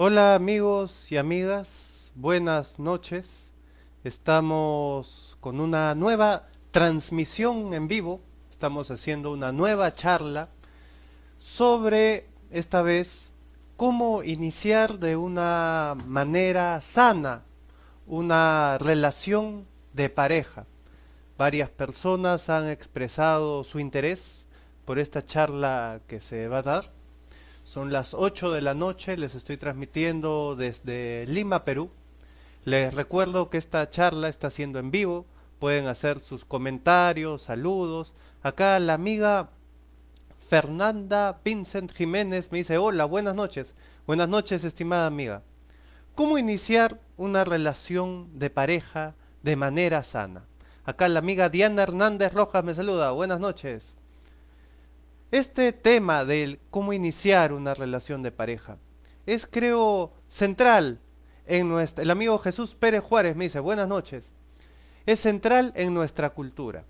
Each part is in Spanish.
Hola amigos y amigas, buenas noches. Estamos con una nueva transmisión en vivo. Estamos haciendo una nueva charla sobre, esta vez, cómo iniciar de una manera sana una relación de pareja. Varias personas han expresado su interés por esta charla que se va a dar son las 8 de la noche, les estoy transmitiendo desde Lima, Perú. Les recuerdo que esta charla está siendo en vivo, pueden hacer sus comentarios, saludos. Acá la amiga Fernanda Vincent Jiménez me dice, hola, buenas noches. Buenas noches, estimada amiga. ¿Cómo iniciar una relación de pareja de manera sana? Acá la amiga Diana Hernández Rojas me saluda, buenas noches. Este tema del cómo iniciar una relación de pareja es, creo, central en nuestra... El amigo Jesús Pérez Juárez me dice, buenas noches. Es central en nuestra cultura.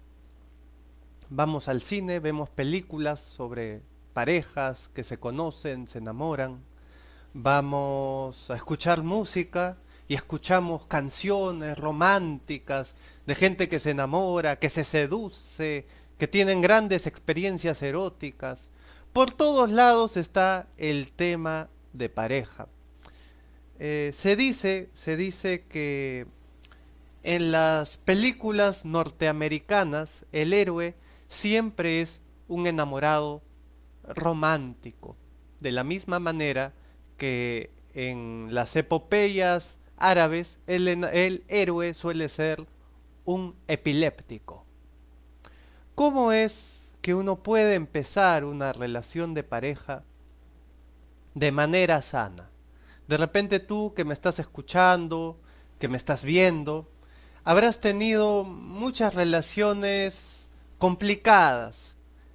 Vamos al cine, vemos películas sobre parejas que se conocen, se enamoran. Vamos a escuchar música y escuchamos canciones románticas de gente que se enamora, que se seduce, que tienen grandes experiencias eróticas. Por todos lados está el tema de pareja. Eh, se dice, se dice que en las películas norteamericanas el héroe siempre es un enamorado romántico, de la misma manera que en las epopeyas árabes el héroe suele ser un epiléptico. ¿Cómo es que uno puede empezar una relación de pareja de manera sana? De repente tú que me estás escuchando, que me estás viendo, habrás tenido muchas relaciones complicadas.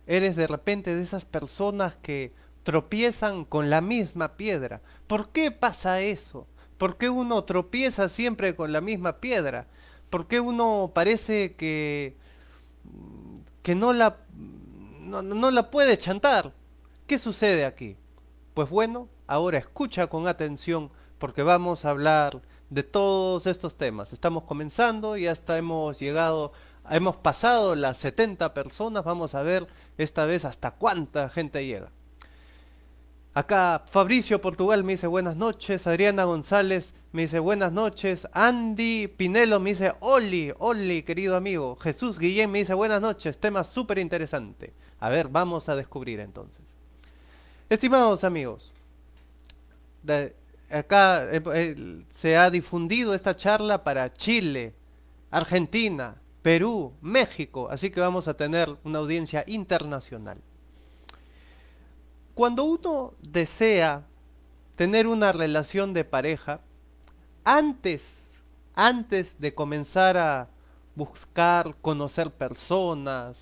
Eres de repente de esas personas que tropiezan con la misma piedra. ¿Por qué pasa eso? ¿Por qué uno tropieza siempre con la misma piedra? ¿Por qué uno parece que que no la, no, no la puede chantar. ¿Qué sucede aquí? Pues bueno, ahora escucha con atención porque vamos a hablar de todos estos temas. Estamos comenzando y hasta hemos llegado, hemos pasado las 70 personas, vamos a ver esta vez hasta cuánta gente llega. Acá Fabricio Portugal me dice buenas noches, Adriana González me dice buenas noches. Andy Pinelo me dice Oli, Oli, querido amigo. Jesús Guillén me dice buenas noches, tema súper interesante. A ver, vamos a descubrir entonces. Estimados amigos, acá eh, eh, se ha difundido esta charla para Chile, Argentina, Perú, México, así que vamos a tener una audiencia internacional. Cuando uno desea tener una relación de pareja, antes, antes de comenzar a buscar, conocer personas,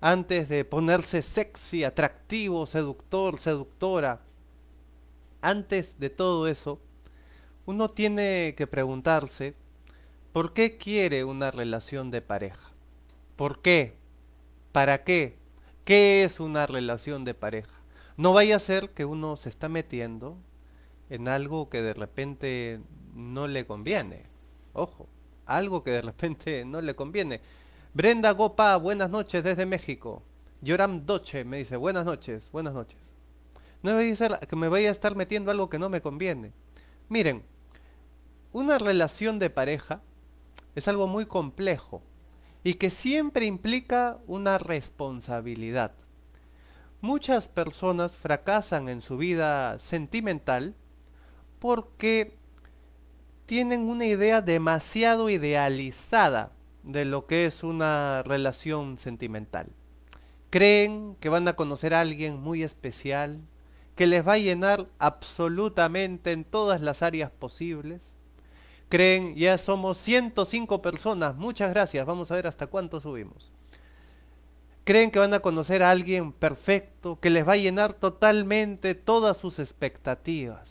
antes de ponerse sexy, atractivo, seductor, seductora, antes de todo eso, uno tiene que preguntarse, ¿por qué quiere una relación de pareja? ¿Por qué? ¿Para qué? ¿Qué es una relación de pareja? No vaya a ser que uno se está metiendo en algo que de repente no le conviene. Ojo, algo que de repente no le conviene. Brenda Gopa, buenas noches desde México. Yoram Doche me dice, buenas noches, buenas noches. No me dice que me vaya a estar metiendo algo que no me conviene. Miren, una relación de pareja es algo muy complejo y que siempre implica una responsabilidad. Muchas personas fracasan en su vida sentimental porque tienen una idea demasiado idealizada de lo que es una relación sentimental. Creen que van a conocer a alguien muy especial, que les va a llenar absolutamente en todas las áreas posibles. Creen, ya somos 105 personas, muchas gracias, vamos a ver hasta cuánto subimos. Creen que van a conocer a alguien perfecto, que les va a llenar totalmente todas sus expectativas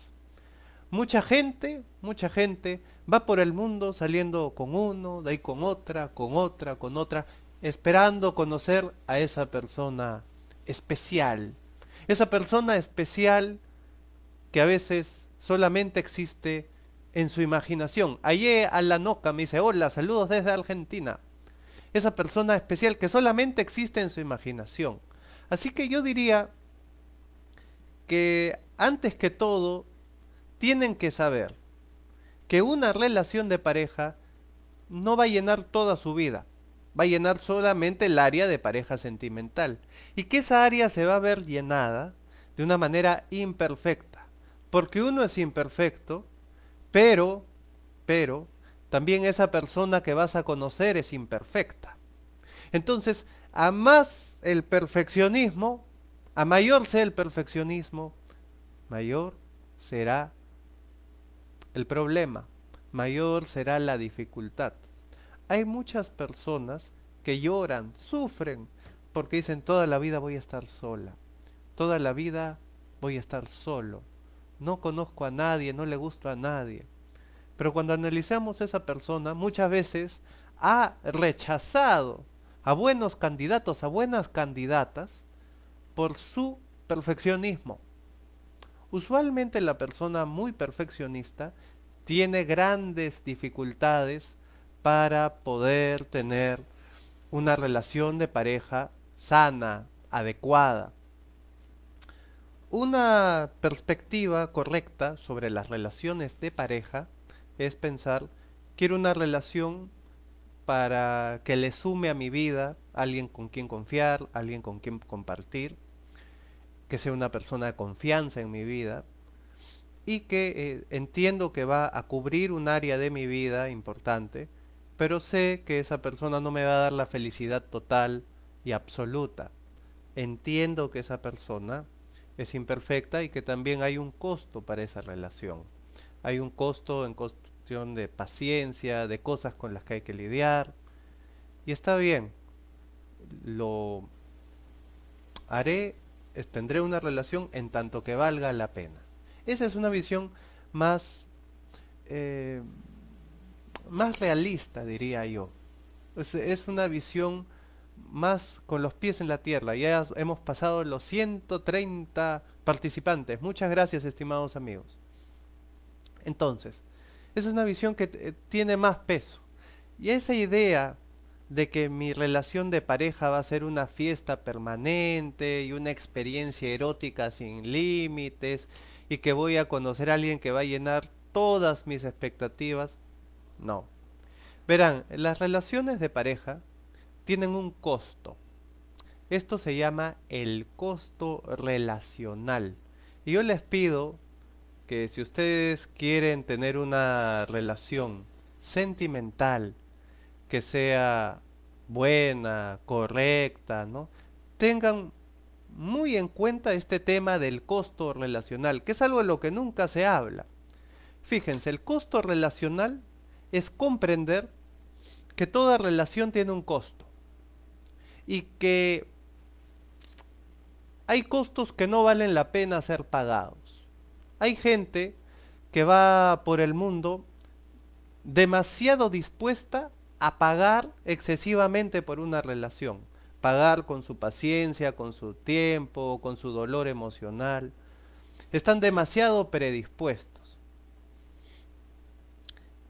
mucha gente, mucha gente va por el mundo saliendo con uno, de ahí con otra, con otra, con otra, esperando conocer a esa persona especial. Esa persona especial que a veces solamente existe en su imaginación. Ayer a la noca me dice, hola, saludos desde Argentina. Esa persona especial que solamente existe en su imaginación. Así que yo diría que antes que todo tienen que saber que una relación de pareja no va a llenar toda su vida, va a llenar solamente el área de pareja sentimental y que esa área se va a ver llenada de una manera imperfecta, porque uno es imperfecto, pero, pero, también esa persona que vas a conocer es imperfecta. Entonces, a más el perfeccionismo, a mayor sea el perfeccionismo, mayor será el problema mayor será la dificultad. Hay muchas personas que lloran, sufren, porque dicen toda la vida voy a estar sola, toda la vida voy a estar solo, no conozco a nadie, no le gusto a nadie. Pero cuando analizamos a esa persona, muchas veces ha rechazado a buenos candidatos, a buenas candidatas, por su perfeccionismo. Usualmente la persona muy perfeccionista tiene grandes dificultades para poder tener una relación de pareja sana, adecuada. Una perspectiva correcta sobre las relaciones de pareja es pensar, quiero una relación para que le sume a mi vida alguien con quien confiar, alguien con quien compartir, que sea una persona de confianza en mi vida y que eh, entiendo que va a cubrir un área de mi vida importante, pero sé que esa persona no me va a dar la felicidad total y absoluta. Entiendo que esa persona es imperfecta y que también hay un costo para esa relación. Hay un costo en cuestión de paciencia, de cosas con las que hay que lidiar. Y está bien, lo haré tendré una relación en tanto que valga la pena. Esa es una visión más, eh, más realista, diría yo. Es, es, una visión más con los pies en la tierra. Ya hemos pasado los 130 participantes. Muchas gracias, estimados amigos. Entonces, esa es una visión que eh, tiene más peso. Y esa idea de que mi relación de pareja va a ser una fiesta permanente y una experiencia erótica sin límites y que voy a conocer a alguien que va a llenar todas mis expectativas. No. Verán, las relaciones de pareja tienen un costo. Esto se llama el costo relacional. Y yo les pido que si ustedes quieren tener una relación sentimental, que sea buena, correcta, ¿no? Tengan muy en cuenta este tema del costo relacional, que es algo de lo que nunca se habla. Fíjense, el costo relacional es comprender que toda relación tiene un costo y que hay costos que no valen la pena ser pagados. Hay gente que va por el mundo demasiado dispuesta a pagar excesivamente por una relación. Pagar con su paciencia, con su tiempo, con su dolor emocional. Están demasiado predispuestos.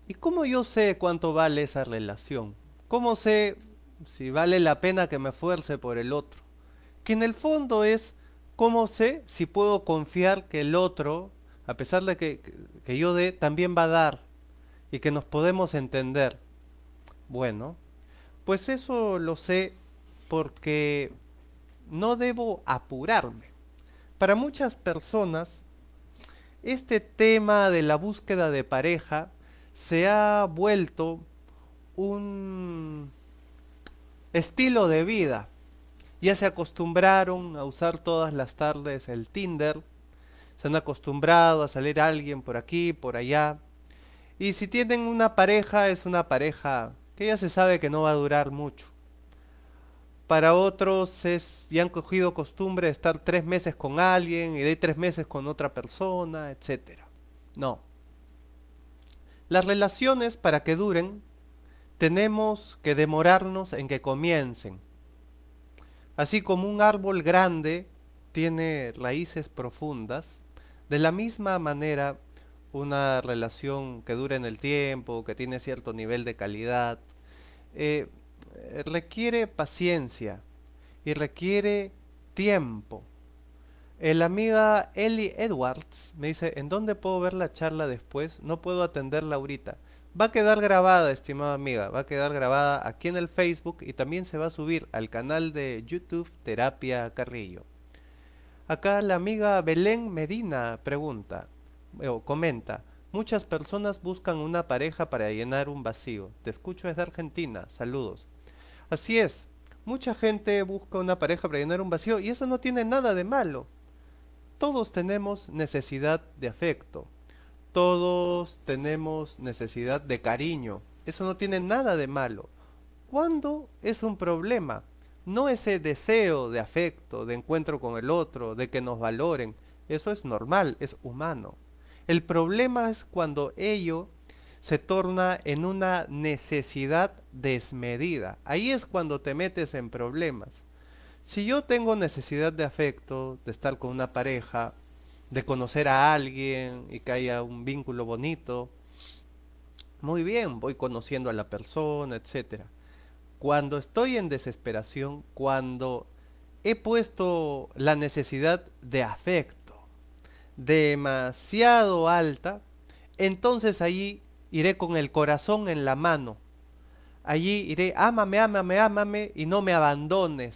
¿Y cómo yo sé cuánto vale esa relación? ¿Cómo sé si vale la pena que me fuerce por el otro? Que en el fondo es cómo sé si puedo confiar que el otro, a pesar de que, que yo dé, también va a dar y que nos podemos entender bueno, pues eso lo sé porque no debo apurarme. Para muchas personas, este tema de la búsqueda de pareja se ha vuelto un estilo de vida. Ya se acostumbraron a usar todas las tardes el Tinder, se han acostumbrado a salir a alguien por aquí, por allá. Y si tienen una pareja, es una pareja que ya se sabe que no va a durar mucho. Para otros es, ya han cogido costumbre estar tres meses con alguien y de tres meses con otra persona, etc. No. Las relaciones, para que duren, tenemos que demorarnos en que comiencen. Así como un árbol grande tiene raíces profundas, de la misma manera una relación que dure en el tiempo, que tiene cierto nivel de calidad, eh, requiere paciencia y requiere tiempo. El amiga Ellie Edwards me dice, ¿en dónde puedo ver la charla después? No puedo atenderla ahorita. Va a quedar grabada, estimada amiga, va a quedar grabada aquí en el Facebook y también se va a subir al canal de YouTube Terapia Carrillo. Acá la amiga Belén Medina pregunta, eh, comenta, muchas personas buscan una pareja para llenar un vacío. Te escucho desde Argentina, saludos. Así es, mucha gente busca una pareja para llenar un vacío y eso no tiene nada de malo. Todos tenemos necesidad de afecto, todos tenemos necesidad de cariño, eso no tiene nada de malo. ¿Cuándo es un problema? No ese deseo de afecto, de encuentro con el otro, de que nos valoren, eso es normal, es humano. El problema es cuando ello se torna en una necesidad desmedida. Ahí es cuando te metes en problemas. Si yo tengo necesidad de afecto, de estar con una pareja, de conocer a alguien y que haya un vínculo bonito, muy bien, voy conociendo a la persona, etcétera. Cuando estoy en desesperación, cuando he puesto la necesidad de afecto, demasiado alta, entonces allí iré con el corazón en la mano. Allí iré, ámame, ámame, ámame y no me abandones.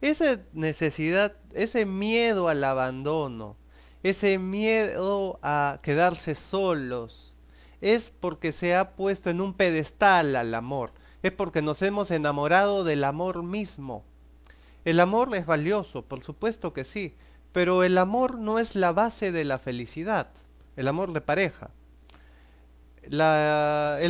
Esa necesidad, ese miedo al abandono, ese miedo a quedarse solos, es porque se ha puesto en un pedestal al amor, es porque nos hemos enamorado del amor mismo. El amor es valioso, por supuesto que sí, pero el amor no es la base de la felicidad, el amor de pareja. el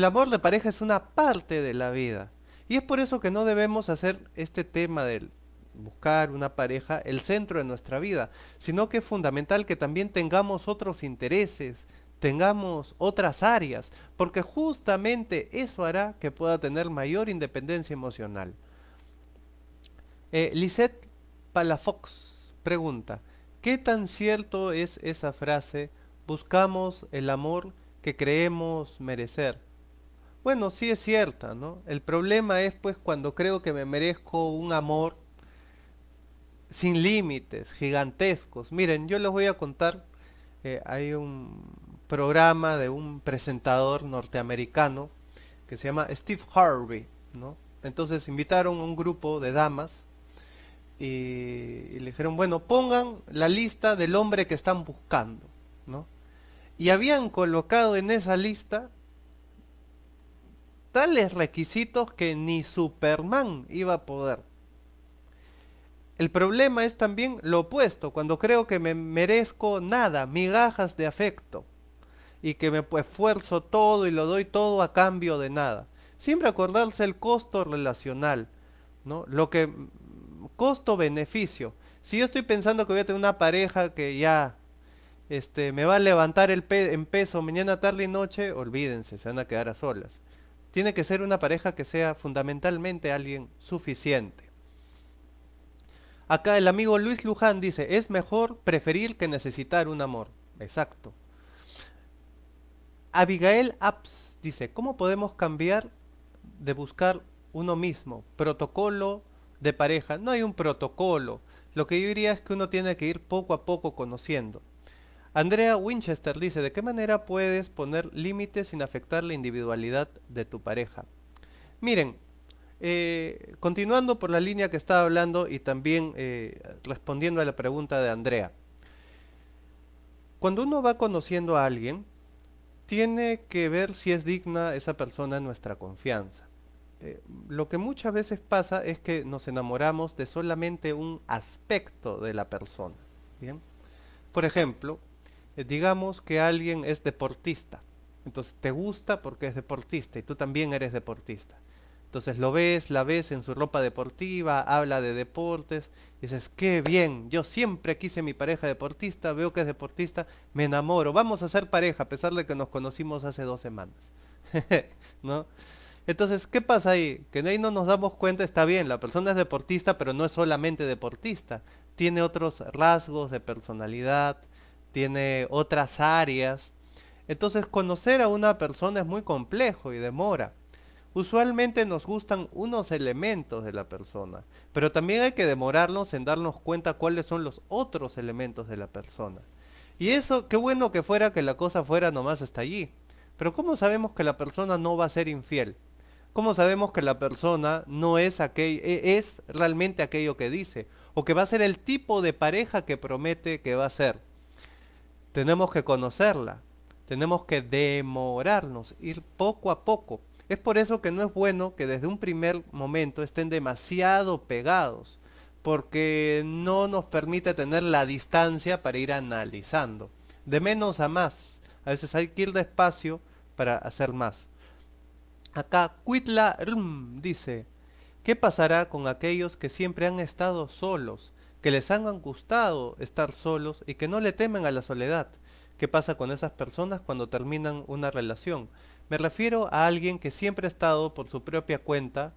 amor de pareja es una parte de la vida. Y es por eso que no debemos hacer este tema de buscar una pareja el centro de nuestra vida, sino que es fundamental que también tengamos otros intereses, tengamos otras áreas, porque justamente eso hará que pueda tener mayor independencia emocional. Eh, Lisette Palafox pregunta, ¿Qué tan cierto es esa frase? Buscamos el amor que creemos merecer. Bueno, sí es cierta, ¿no? El problema es pues cuando creo que me merezco un amor sin límites, gigantescos. Miren, yo les voy a contar, eh, hay un programa de un presentador norteamericano que se llama Steve Harvey, ¿no? Entonces invitaron a un grupo de damas y, le dijeron, bueno, pongan la lista del hombre que están buscando, ¿no? Y habían colocado en esa lista tales requisitos que ni Superman iba a poder. El problema es también lo opuesto, cuando creo que me merezco nada, migajas de afecto, y que me esfuerzo todo y lo doy todo a cambio de nada. Siempre acordarse el costo relacional, ¿no? Lo que costo-beneficio. Si yo estoy pensando que voy a tener una pareja que ya este, me va a levantar el en peso mañana, tarde y noche, olvídense, se van a quedar a solas. Tiene que ser una pareja que sea fundamentalmente alguien suficiente. Acá el amigo Luis Luján dice, es mejor preferir que necesitar un amor. Exacto. Abigail Apps dice, ¿cómo podemos cambiar de buscar uno mismo? Protocolo de pareja, no hay un protocolo. Lo que yo diría es que uno tiene que ir poco a poco conociendo. Andrea Winchester dice, ¿de qué manera puedes poner límites sin afectar la individualidad de tu pareja? Miren, eh, continuando por la línea que estaba hablando y también eh, respondiendo a la pregunta de Andrea, cuando uno va conociendo a alguien, tiene que ver si es digna esa persona nuestra confianza. Eh, lo que muchas veces pasa es que nos enamoramos de solamente un aspecto de la persona. ¿bien? Por ejemplo, eh, digamos que alguien es deportista. Entonces te gusta porque es deportista y tú también eres deportista. Entonces lo ves, la ves en su ropa deportiva, habla de deportes, dices, qué bien, yo siempre quise mi pareja deportista, veo que es deportista, me enamoro, vamos a ser pareja, a pesar de que nos conocimos hace dos semanas. ¿No? Entonces, ¿qué pasa ahí? Que ahí no nos damos cuenta, está bien, la persona es deportista, pero no es solamente deportista. Tiene otros rasgos de personalidad, tiene otras áreas. Entonces, conocer a una persona es muy complejo y demora. Usualmente nos gustan unos elementos de la persona, pero también hay que demorarnos en darnos cuenta cuáles son los otros elementos de la persona. Y eso, qué bueno que fuera que la cosa fuera nomás hasta allí. Pero ¿cómo sabemos que la persona no va a ser infiel? ¿Cómo sabemos que la persona no es, e, es realmente aquello que dice? O que va a ser el tipo de pareja que promete que va a ser. Tenemos que conocerla. Tenemos que demorarnos, ir poco a poco. Es por eso que no es bueno que desde un primer momento estén demasiado pegados, porque no nos permite tener la distancia para ir analizando. De menos a más. A veces hay que ir despacio para hacer más. Acá Cuitla Rm dice, ¿qué pasará con aquellos que siempre han estado solos, que les han gustado estar solos y que no le temen a la soledad? ¿Qué pasa con esas personas cuando terminan una relación? Me refiero a alguien que siempre ha estado por su propia cuenta,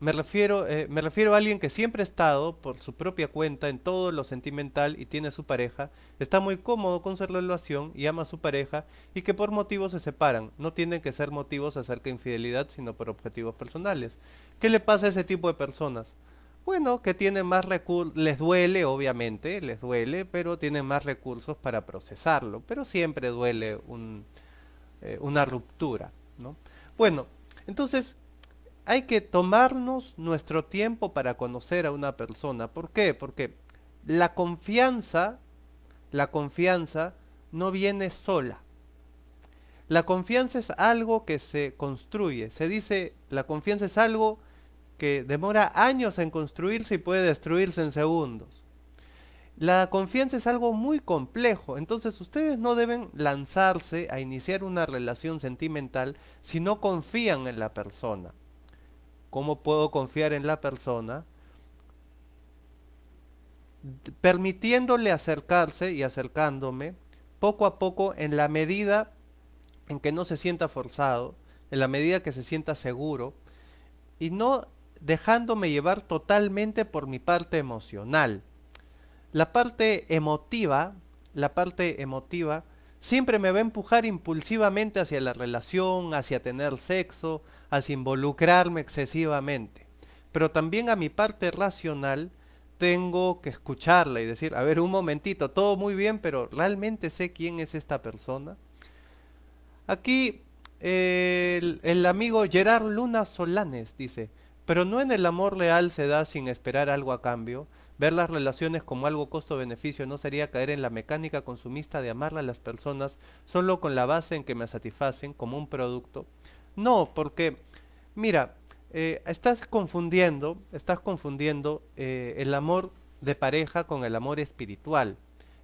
me refiero, eh, me refiero a alguien que siempre ha estado por su propia cuenta en todo lo sentimental y tiene su pareja, está muy cómodo con su relación y ama a su pareja y que por motivos se separan. No tienen que ser motivos acerca de infidelidad, sino por objetivos personales. ¿Qué le pasa a ese tipo de personas? Bueno, que tienen más recursos, les duele obviamente, les duele, pero tienen más recursos para procesarlo. Pero siempre duele un, eh, una ruptura, ¿no? Bueno, entonces hay que tomarnos nuestro tiempo para conocer a una persona. ¿Por qué? Porque la confianza, la confianza no viene sola. La confianza es algo que se construye. Se dice, la confianza es algo que demora años en construirse y puede destruirse en segundos. La confianza es algo muy complejo, entonces ustedes no deben lanzarse a iniciar una relación sentimental si no confían en la persona. ¿Cómo puedo confiar en la persona? Permitiéndole acercarse y acercándome poco a poco en la medida en que no se sienta forzado, en la medida que se sienta seguro y no dejándome llevar totalmente por mi parte emocional. La parte emotiva, la parte emotiva siempre me va a empujar impulsivamente hacia la relación, hacia tener sexo, sin involucrarme excesivamente. Pero también a mi parte racional tengo que escucharla y decir, a ver, un momentito, todo muy bien, pero ¿realmente sé quién es esta persona? Aquí el, amigo Gerard Luna Solanes dice, pero no en el amor leal se da sin esperar algo a cambio. Ver las relaciones como algo costo-beneficio no sería caer en la mecánica consumista de amar a las personas solo con la base en que me satisfacen como un producto. No, porque, mira, eh, estás confundiendo, estás confundiendo eh, el amor de pareja con el amor espiritual.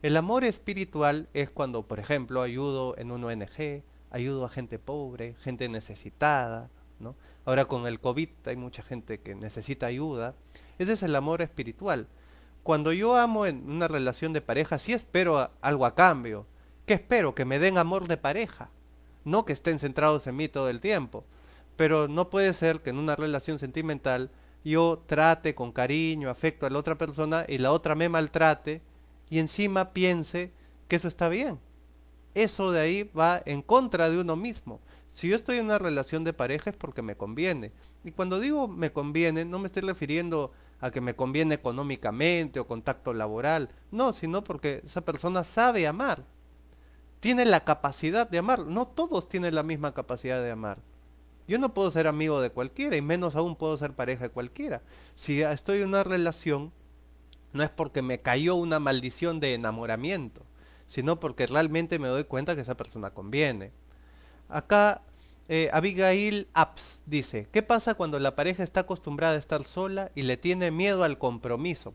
El amor espiritual es cuando, por ejemplo, ayudo en un ONG, ayudo a gente pobre, gente necesitada, ¿no? Ahora con el COVID hay mucha gente que necesita ayuda. Ese es el amor espiritual. Cuando yo amo en una relación de pareja, sí espero algo a cambio. ¿Qué espero? Que me den amor de pareja. No que estén centrados en mí todo el tiempo, pero no puede ser que en una relación sentimental yo trate con cariño, afecto a la otra persona y la otra me maltrate y encima piense que eso está bien. Eso de ahí va en contra de uno mismo. Si yo estoy en una relación de pareja es porque me conviene. Y cuando digo me conviene, no me estoy refiriendo a que me conviene económicamente o contacto laboral, no, sino porque esa persona sabe amar tiene la capacidad de amar. No todos tienen la misma capacidad de amar. Yo no puedo ser amigo de cualquiera y menos aún puedo ser pareja de cualquiera. Si estoy en una relación, no es porque me cayó una maldición de enamoramiento, sino porque realmente me doy cuenta que esa persona conviene. Acá eh, Abigail Apps dice, ¿qué pasa cuando la pareja está acostumbrada a estar sola y le tiene miedo al compromiso?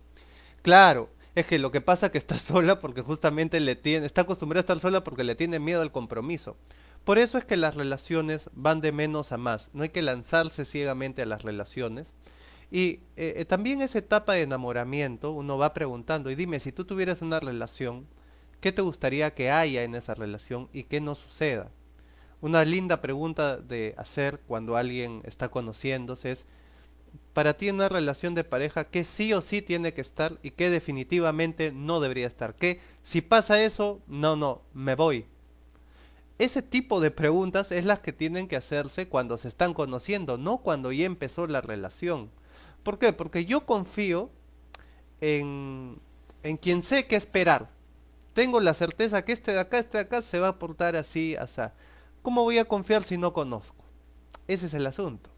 Claro, es que lo que pasa es que está sola porque justamente le tiene, está acostumbrada a estar sola porque le tiene miedo al compromiso. Por eso es que las relaciones van de menos a más. No hay que lanzarse ciegamente a las relaciones. Y eh, eh, también esa etapa de enamoramiento, uno va preguntando, y dime, si tú tuvieras una relación, ¿qué te gustaría que haya en esa relación y qué no suceda? Una linda pregunta de hacer cuando alguien está conociéndose es, para ti en una relación de pareja que sí o sí tiene que estar y que definitivamente no debería estar. Que si pasa eso, no, no, me voy. Ese tipo de preguntas es las que tienen que hacerse cuando se están conociendo, no cuando ya empezó la relación. ¿Por qué? Porque yo confío en, en quien sé qué esperar. Tengo la certeza que este de acá, este de acá se va a portar así, así. ¿Cómo voy a confiar si no conozco? Ese es el asunto.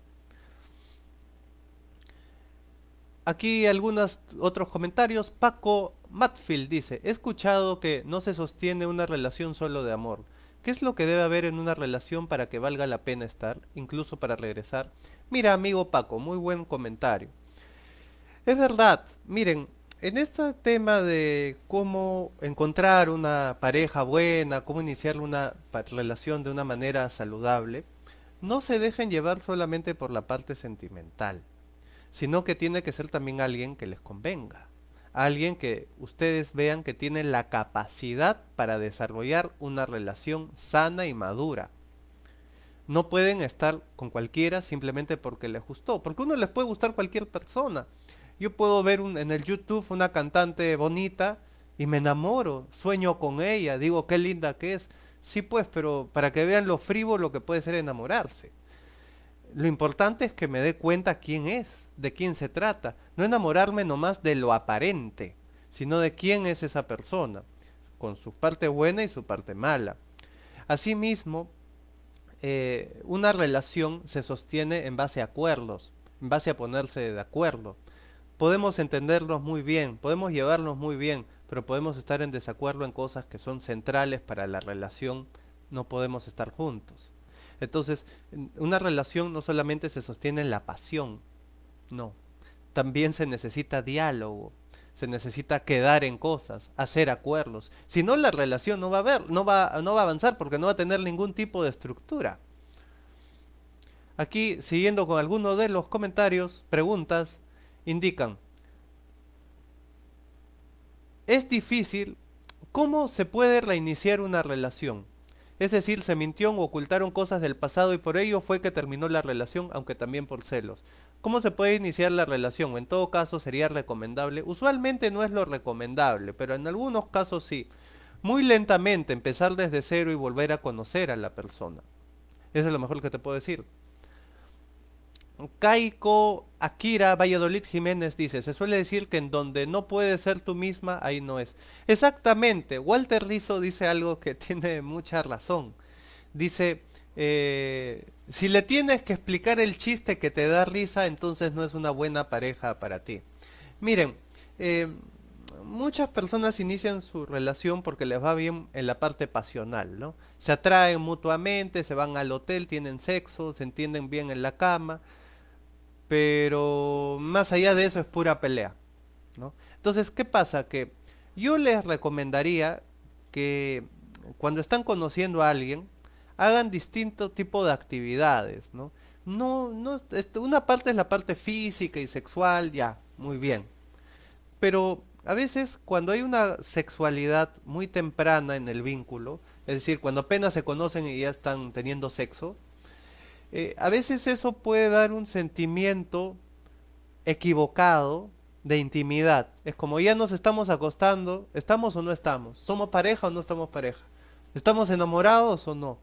Aquí algunos otros comentarios. Paco Matfield dice, he escuchado que no se sostiene una relación solo de amor. ¿Qué es lo que debe haber en una relación para que valga la pena estar, incluso para regresar? Mira, amigo Paco, muy buen comentario. Es verdad, miren, en este tema de cómo encontrar una pareja buena, cómo iniciar una relación de una manera saludable, no se dejen llevar solamente por la parte sentimental sino que tiene que ser también alguien que les convenga, alguien que ustedes vean que tiene la capacidad para desarrollar una relación sana y madura. No pueden estar con cualquiera simplemente porque les gustó, porque uno les puede gustar cualquier persona. Yo puedo ver en el YouTube una cantante bonita y me enamoro, sueño con ella, digo qué linda que es. Sí pues, pero para que vean lo frívolo que puede ser enamorarse. Lo importante es que me dé cuenta quién es de quién se trata, no enamorarme nomás de lo aparente, sino de quién es esa persona, con su parte buena y su parte mala. Asimismo, eh, una relación se sostiene en base a acuerdos, en base a ponerse de acuerdo. Podemos entendernos muy bien, podemos llevarnos muy bien, pero podemos estar en desacuerdo en cosas que son centrales para la relación, no podemos estar juntos. Entonces, una relación no solamente se sostiene en la pasión, no. También se necesita diálogo, se necesita quedar en cosas, hacer acuerdos. Si no, la relación no va a haber, no va, no va a avanzar porque no va a tener ningún tipo de estructura. Aquí, siguiendo con algunos de los comentarios, preguntas, indican, es difícil cómo se puede reiniciar una relación. Es decir, se mintió o ocultaron cosas del pasado y por ello fue que terminó la relación, aunque también por celos. ¿Cómo se puede iniciar la relación? En todo caso sería recomendable. Usualmente no es lo recomendable, pero en algunos casos sí. Muy lentamente, empezar desde cero y volver a conocer a la persona. Eso es lo mejor que te puedo decir. Kaiko Akira Valladolid Jiménez dice, se suele decir que en donde no puedes ser tú misma, ahí no es. Exactamente, Walter Rizzo dice algo que tiene mucha razón. Dice, eh, si le tienes que explicar el chiste que te da risa, entonces no es una buena pareja para ti. Miren, eh, muchas personas inician su relación porque les va bien en la parte pasional, ¿no? Se atraen mutuamente, se van al hotel, tienen sexo, se entienden bien en la cama, pero más allá de eso es pura pelea, ¿no? Entonces, ¿qué pasa? Que yo les recomendaría que cuando están conociendo a alguien, hagan distinto tipo de actividades, ¿no? No, no, este, una parte es la parte física y sexual, ya, muy bien. Pero a veces cuando hay una sexualidad muy temprana en el vínculo, es decir, cuando apenas se conocen y ya están teniendo sexo, eh, a veces eso puede dar un sentimiento equivocado de intimidad. Es como ya nos estamos acostando, estamos o no estamos, somos pareja o no estamos pareja, estamos enamorados o no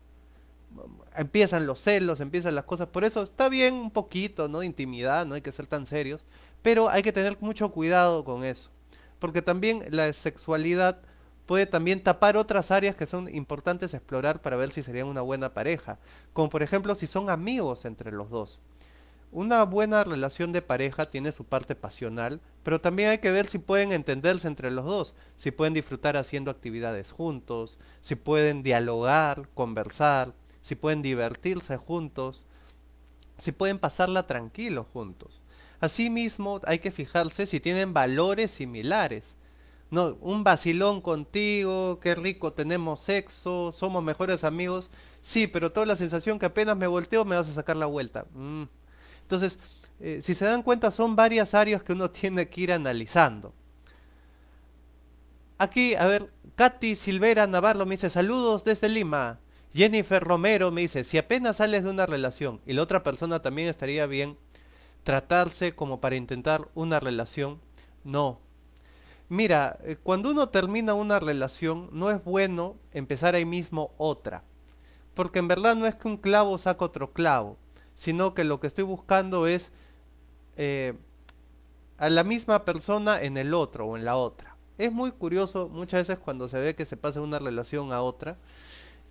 empiezan los celos, empiezan las cosas. Por eso está bien un poquito, ¿no? De intimidad, no hay que ser tan serios. Pero hay que tener mucho cuidado con eso. Porque también la sexualidad puede también tapar otras áreas que son importantes explorar para ver si serían una buena pareja. Como por ejemplo si son amigos entre los dos. Una buena relación de pareja tiene su parte pasional, pero también hay que ver si pueden entenderse entre los dos, si pueden disfrutar haciendo actividades juntos, si pueden dialogar, conversar, si pueden divertirse juntos, si pueden pasarla tranquilo juntos. Asimismo, hay que fijarse si tienen valores similares. No, un vacilón contigo, qué rico, tenemos sexo, somos mejores amigos. Sí, pero toda la sensación que apenas me volteo me vas a sacar la vuelta. Mm. Entonces, eh, si se dan cuenta, son varias áreas que uno tiene que ir analizando. Aquí, a ver, Katy Silvera Navarro me dice saludos desde Lima. Jennifer Romero me dice, si apenas sales de una relación y la otra persona también estaría bien, tratarse como para intentar una relación, no. Mira, eh, cuando uno termina una relación, no es bueno empezar ahí mismo otra. Porque en verdad no es que un clavo saca otro clavo, sino que lo que estoy buscando es eh, a la misma persona en el otro o en la otra. Es muy curioso muchas veces cuando se ve que se pasa una relación a otra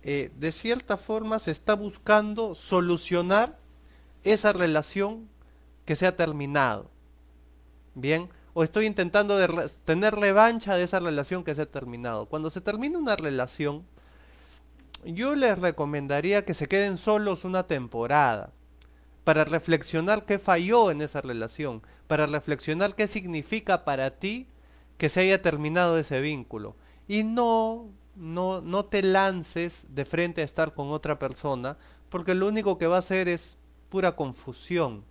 eh, de cierta forma se está buscando solucionar esa relación que se ha terminado. Bien, o estoy intentando tener revancha de esa relación que se ha terminado. Cuando se termina una relación, yo les recomendaría que se queden solos una temporada para reflexionar qué falló en esa relación, para reflexionar qué significa para ti que se haya terminado ese vínculo. Y no no, no te lances de frente a estar con otra persona, porque lo único que va a hacer es pura confusión.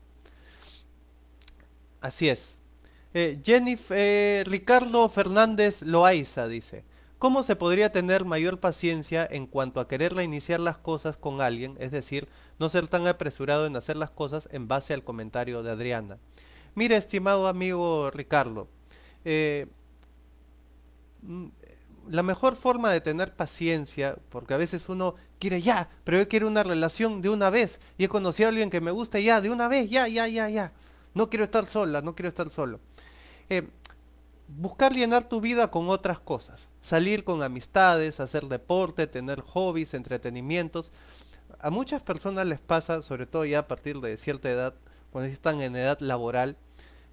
Así es. Eh, eh, Ricardo Fernández Loaiza dice, ¿cómo se podría tener mayor paciencia en cuanto a quererla iniciar las cosas con alguien? Es decir, no ser tan apresurado en hacer las cosas en base al comentario de Adriana. Mira, estimado amigo Ricardo, eh, mm, la mejor forma de tener paciencia, porque a veces uno quiere ya, pero yo quiero una relación de una vez, y he conocido a alguien que me gusta ya, de una vez, ya, ya, ya, ya. No quiero estar sola, no quiero estar solo. Eh, buscar llenar tu vida con otras cosas, salir con amistades, hacer deporte, tener hobbies, entretenimientos. A muchas personas les pasa, sobre todo ya a partir de cierta edad, cuando están en edad laboral,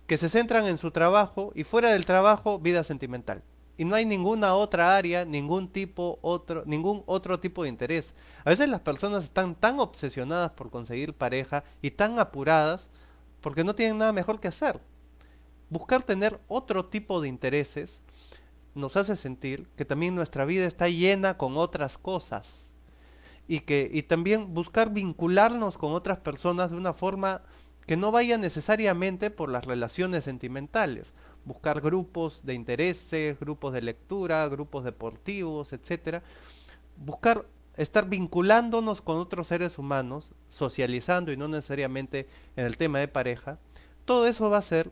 que se centran en su trabajo y fuera del trabajo vida sentimental y no hay ninguna otra área, ningún tipo otro, ningún otro tipo de interés. A veces las personas están tan obsesionadas por conseguir pareja y tan apuradas porque no tienen nada mejor que hacer. Buscar tener otro tipo de intereses nos hace sentir que también nuestra vida está llena con otras cosas y que y también buscar vincularnos con otras personas de una forma que no vaya necesariamente por las relaciones sentimentales buscar grupos de intereses, grupos de lectura, grupos deportivos, etcétera. Buscar estar vinculándonos con otros seres humanos, socializando y no necesariamente en el tema de pareja. Todo eso va a hacer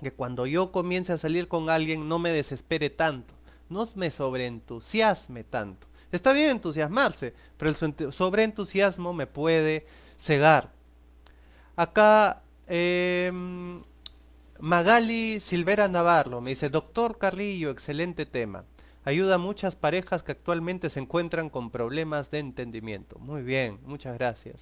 que cuando yo comience a salir con alguien no me desespere tanto, no me sobreentusiasme tanto. Está bien entusiasmarse, pero el sobreentusiasmo me puede cegar. Acá eh, Magali Silvera Navarro me dice, doctor Carrillo, excelente tema. Ayuda a muchas parejas que actualmente se encuentran con problemas de entendimiento. Muy bien, muchas gracias.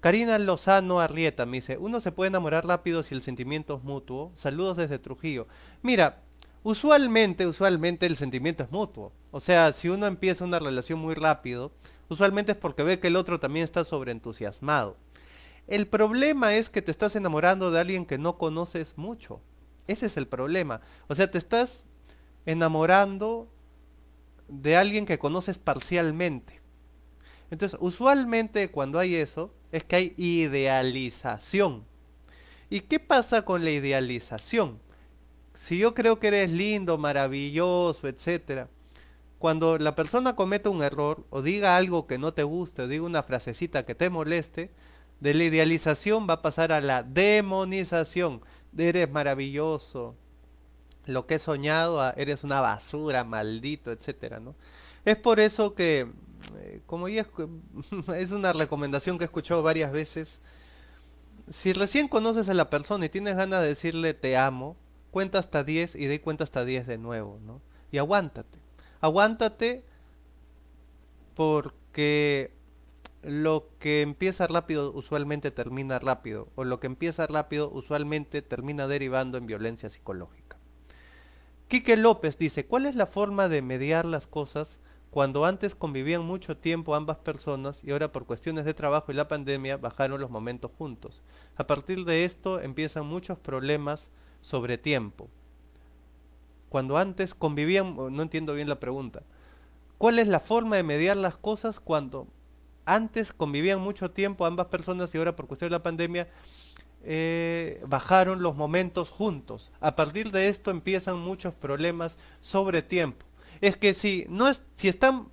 Karina Lozano Arrieta me dice, uno se puede enamorar rápido si el sentimiento es mutuo. Saludos desde Trujillo. Mira, usualmente, usualmente el sentimiento es mutuo. O sea, si uno empieza una relación muy rápido, usualmente es porque ve que el otro también está sobreentusiasmado. El problema es que te estás enamorando de alguien que no conoces mucho. Ese es el problema. O sea, te estás enamorando de alguien que conoces parcialmente. Entonces, usualmente cuando hay eso, es que hay idealización. ¿Y qué pasa con la idealización? Si yo creo que eres lindo, maravilloso, etcétera, cuando la persona comete un error o diga algo que no te guste, diga una frasecita que te moleste, de la idealización va a pasar a la demonización. Eres maravilloso. Lo que he soñado, ah, eres una basura, maldito, etcétera, ¿no? Es por eso que, eh, como ya es, es una recomendación que he escuchado varias veces, si recién conoces a la persona y tienes ganas de decirle te amo, cuenta hasta 10 y de cuenta hasta 10 de nuevo, ¿no? Y aguántate. Aguántate porque lo que empieza rápido usualmente termina rápido, o lo que empieza rápido usualmente termina derivando en violencia psicológica. Quique López dice, ¿cuál es la forma de mediar las cosas cuando antes convivían mucho tiempo ambas personas y ahora por cuestiones de trabajo y la pandemia bajaron los momentos juntos? A partir de esto empiezan muchos problemas sobre tiempo. Cuando antes convivían, no entiendo bien la pregunta, ¿cuál es la forma de mediar las cosas cuando antes convivían mucho tiempo ambas personas y ahora por cuestión de la pandemia eh, bajaron los momentos juntos. A partir de esto empiezan muchos problemas sobre tiempo. Es que si no, si están,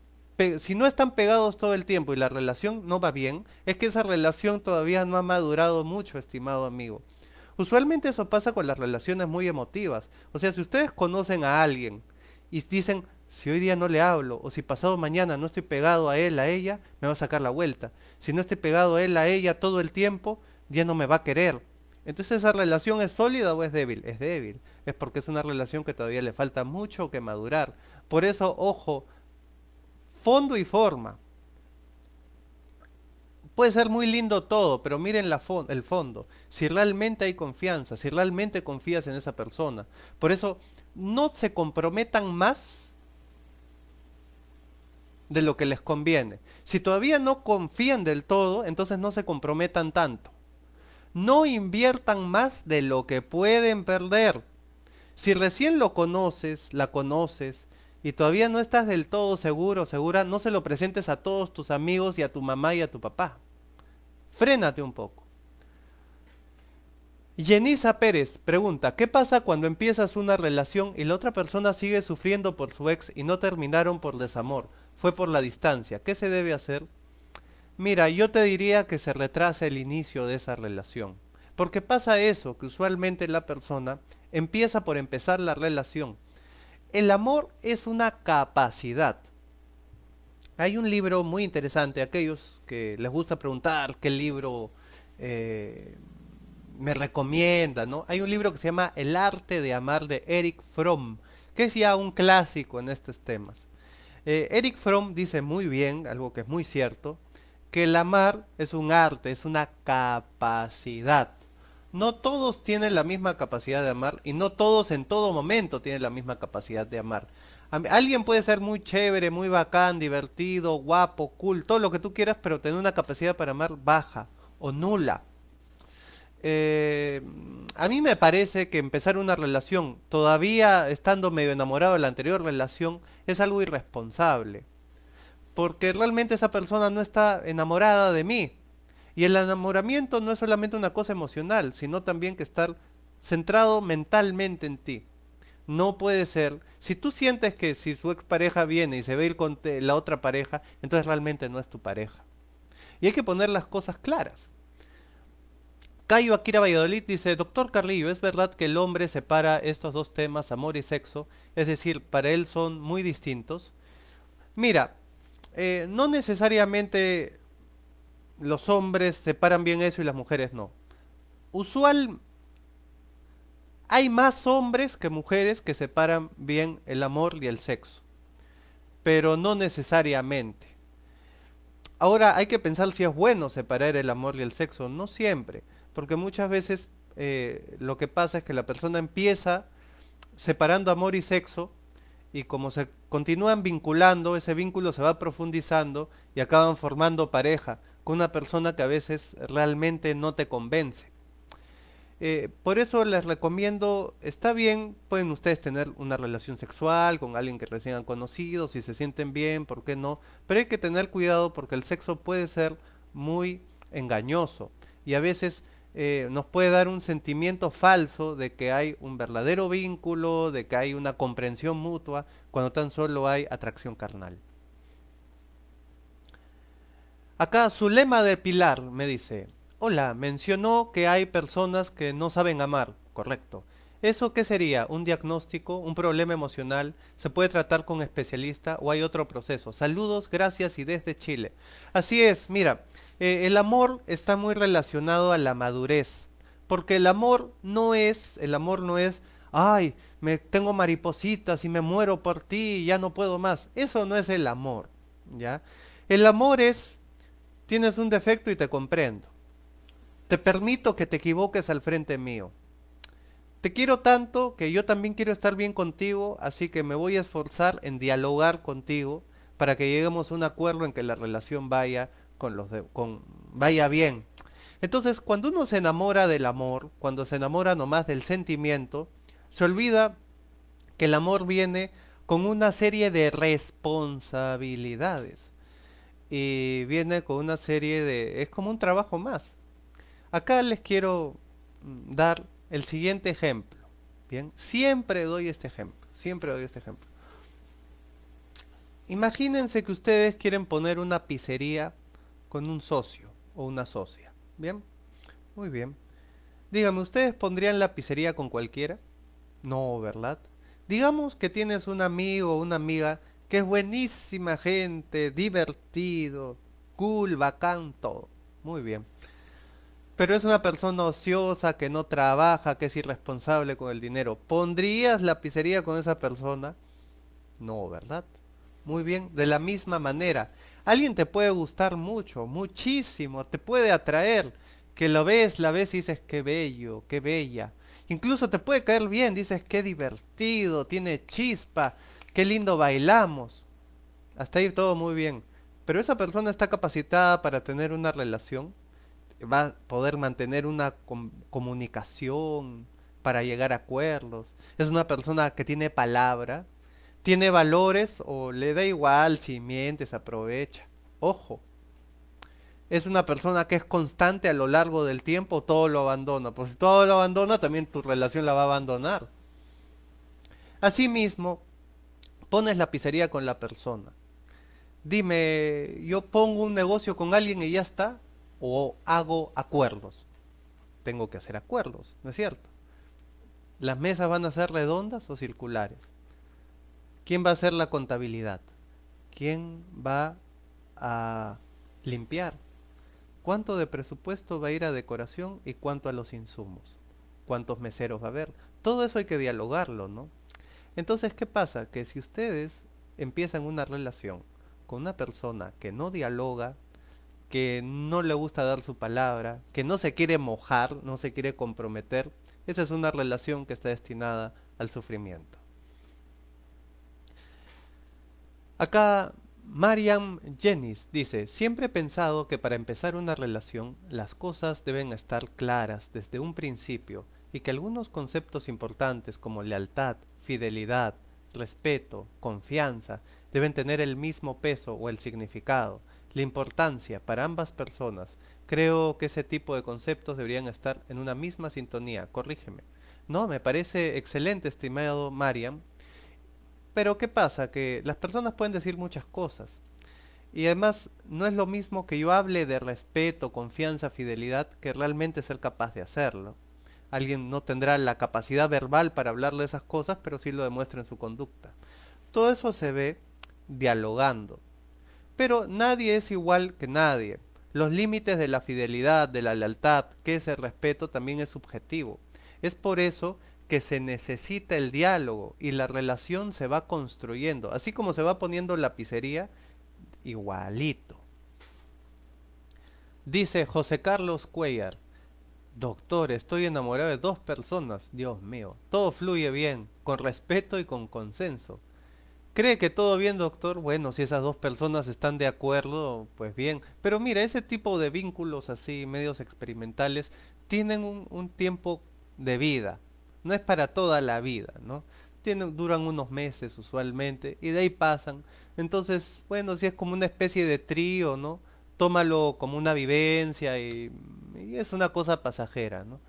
si no están pegados todo el tiempo y la relación no va bien, es que esa relación todavía no ha madurado mucho, estimado amigo. Usualmente eso pasa con las relaciones muy emotivas. O sea, si ustedes conocen a alguien y dicen, si hoy día no le hablo o si pasado mañana no estoy pegado a él, a ella, me va a sacar la vuelta. Si no estoy pegado a él, a ella todo el tiempo, ya no me va a querer. Entonces esa relación es sólida o es débil? Es débil. Es porque es una relación que todavía le falta mucho que madurar. Por eso, ojo, fondo y forma. Puede ser muy lindo todo, pero miren el fondo. Si realmente hay confianza, si realmente confías en esa persona. Por eso, no se comprometan más de lo que les conviene. Si todavía no confían del todo, entonces no se comprometan tanto. No inviertan más de lo que pueden perder. Si recién lo conoces, la conoces, y todavía no estás del todo seguro, segura, no se lo presentes a todos tus amigos y a tu mamá y a tu papá. Frénate un poco. Yenisa Pérez pregunta, ¿qué pasa cuando empiezas una relación y la otra persona sigue sufriendo por su ex y no terminaron por desamor? fue por la distancia. ¿Qué se debe hacer? Mira, yo te diría que se retrase el inicio de esa relación. Porque pasa eso, que usualmente la persona empieza por empezar la relación. El amor es una capacidad. Hay un libro muy interesante, aquellos que les gusta preguntar qué libro eh, me recomienda, ¿no? Hay un libro que se llama El arte de amar de Eric Fromm, que es ya un clásico en estos temas. Eh, Eric Fromm dice muy bien, algo que es muy cierto, que el amar es un arte, es una capacidad. No todos tienen la misma capacidad de amar y no todos en todo momento tienen la misma capacidad de amar. Alguien puede ser muy chévere, muy bacán, divertido, guapo, cool, todo lo que tú quieras, pero tener una capacidad para amar baja o nula. Eh, a mí me parece que empezar una relación todavía estando medio enamorado de la anterior relación es algo irresponsable. Porque realmente esa persona no está enamorada de mí. Y el enamoramiento no es solamente una cosa emocional, sino también que estar centrado mentalmente en ti. No puede ser. Si tú sientes que si su expareja viene y se ve ir con la otra pareja, entonces realmente no es tu pareja. Y hay que poner las cosas claras. Cayo Akira Valladolid dice, Doctor Carlillo, ¿es verdad que el hombre separa estos dos temas, amor y sexo? Es decir, para él son muy distintos. Mira, eh, no necesariamente los hombres separan bien eso y las mujeres no. Usual, hay más hombres que mujeres que separan bien el amor y el sexo, pero no necesariamente. Ahora hay que pensar si es bueno separar el amor y el sexo, no siempre porque muchas veces eh, lo que pasa es que la persona empieza separando amor y sexo y como se continúan vinculando, ese vínculo se va profundizando y acaban formando pareja con una persona que a veces realmente no te convence. Eh, por eso les recomiendo, está bien, pueden ustedes tener una relación sexual con alguien que recién han conocido, si se sienten bien, ¿por qué no? Pero hay que tener cuidado porque el sexo puede ser muy engañoso y a veces eh, nos puede dar un sentimiento falso de que hay un verdadero vínculo, de que hay una comprensión mutua, cuando tan solo hay atracción carnal. Acá su lema de Pilar me dice, hola, mencionó que hay personas que no saben amar, correcto. ¿Eso qué sería? ¿Un diagnóstico? ¿Un problema emocional? ¿Se puede tratar con especialista o hay otro proceso? Saludos, gracias y desde Chile. Así es, mira, eh, el amor está muy relacionado a la madurez, porque el amor no es, el amor no es, ay, me tengo maripositas y me muero por ti y ya no puedo más. Eso no es el amor, ¿ya? El amor es, tienes un defecto y te comprendo. Te permito que te equivoques al frente mío. Te quiero tanto que yo también quiero estar bien contigo, así que me voy a esforzar en dialogar contigo para que lleguemos a un acuerdo en que la relación vaya con los de, con vaya bien. Entonces, cuando uno se enamora del amor, cuando se enamora nomás del sentimiento, se olvida que el amor viene con una serie de responsabilidades. Y viene con una serie de... es como un trabajo más. Acá les quiero mm, dar el siguiente ejemplo. Bien, siempre doy este ejemplo. Siempre doy este ejemplo. Imagínense que ustedes quieren poner una pizzería con un socio o una socia. ¿Bien? Muy bien. Dígame, ¿ustedes pondrían lapicería con cualquiera? No, ¿verdad? Digamos que tienes un amigo o una amiga que es buenísima gente, divertido, cool, bacán, Muy bien. Pero es una persona ociosa, que no trabaja, que es irresponsable con el dinero. ¿Pondrías lapicería con esa persona? No, ¿verdad? Muy bien, de la misma manera. Alguien te puede gustar mucho, muchísimo, te puede atraer, que lo ves, la ves y dices qué bello, qué bella. Incluso te puede caer bien, dices qué divertido, tiene chispa, qué lindo bailamos. Hasta ahí todo muy bien. Pero esa persona está capacitada para tener una relación, va a poder mantener una comunicación, para llegar a acuerdos. Es una persona que tiene palabra, tiene valores o le da igual si mientes, aprovecha. Ojo, es una persona que es constante a lo largo del tiempo, todo lo abandona. Pues si todo lo abandona, también tu relación la va a abandonar. Asimismo, pones la pizzería con la persona. Dime, yo pongo un negocio con alguien y ya está, o hago acuerdos. Tengo que hacer acuerdos, ¿no es cierto? Las mesas van a ser redondas o circulares. ¿Quién va a hacer la contabilidad? ¿Quién va a limpiar? ¿Cuánto de presupuesto va a ir a decoración y cuánto a los insumos? ¿Cuántos meseros va a haber? Todo eso hay que dialogarlo, ¿no? Entonces, ¿qué pasa? Que si ustedes empiezan una relación con una persona que no dialoga, que no le gusta dar su palabra, que no se quiere mojar, no se quiere comprometer, esa es una relación que está destinada al sufrimiento. Acá Mariam Jennings dice, siempre he pensado que para empezar una relación las cosas deben estar claras desde un principio y que algunos conceptos importantes como lealtad, fidelidad, respeto, confianza deben tener el mismo peso o el significado, la importancia para ambas personas. Creo que ese tipo de conceptos deberían estar en una misma sintonía, corrígeme. No, me parece excelente, estimado Mariam, pero ¿qué pasa? Que las personas pueden decir muchas cosas. Y además no es lo mismo que yo hable de respeto, confianza, fidelidad, que realmente ser capaz de hacerlo. Alguien no tendrá la capacidad verbal para hablar de esas cosas, pero sí lo demuestra en su conducta. Todo eso se ve dialogando. Pero nadie es igual que nadie. Los límites de la fidelidad, de la lealtad, que es el respeto, también es subjetivo. Es por eso que se necesita el diálogo y la relación se va construyendo. Así como se va poniendo la lapicería, igualito. Dice José Carlos Cuellar, doctor, estoy enamorado de dos personas, Dios mío, todo fluye bien, con respeto y con consenso. ¿Cree que todo bien, doctor? Bueno, si esas dos personas están de acuerdo, pues bien. Pero mira, ese tipo de vínculos así, medios experimentales, tienen un, un tiempo de vida no es para toda la vida, ¿no? Tienen, duran unos meses usualmente y de ahí pasan. Entonces, bueno, si es como una especie de trío, ¿no? Tómalo como una vivencia y, es una cosa pasajera, ¿no?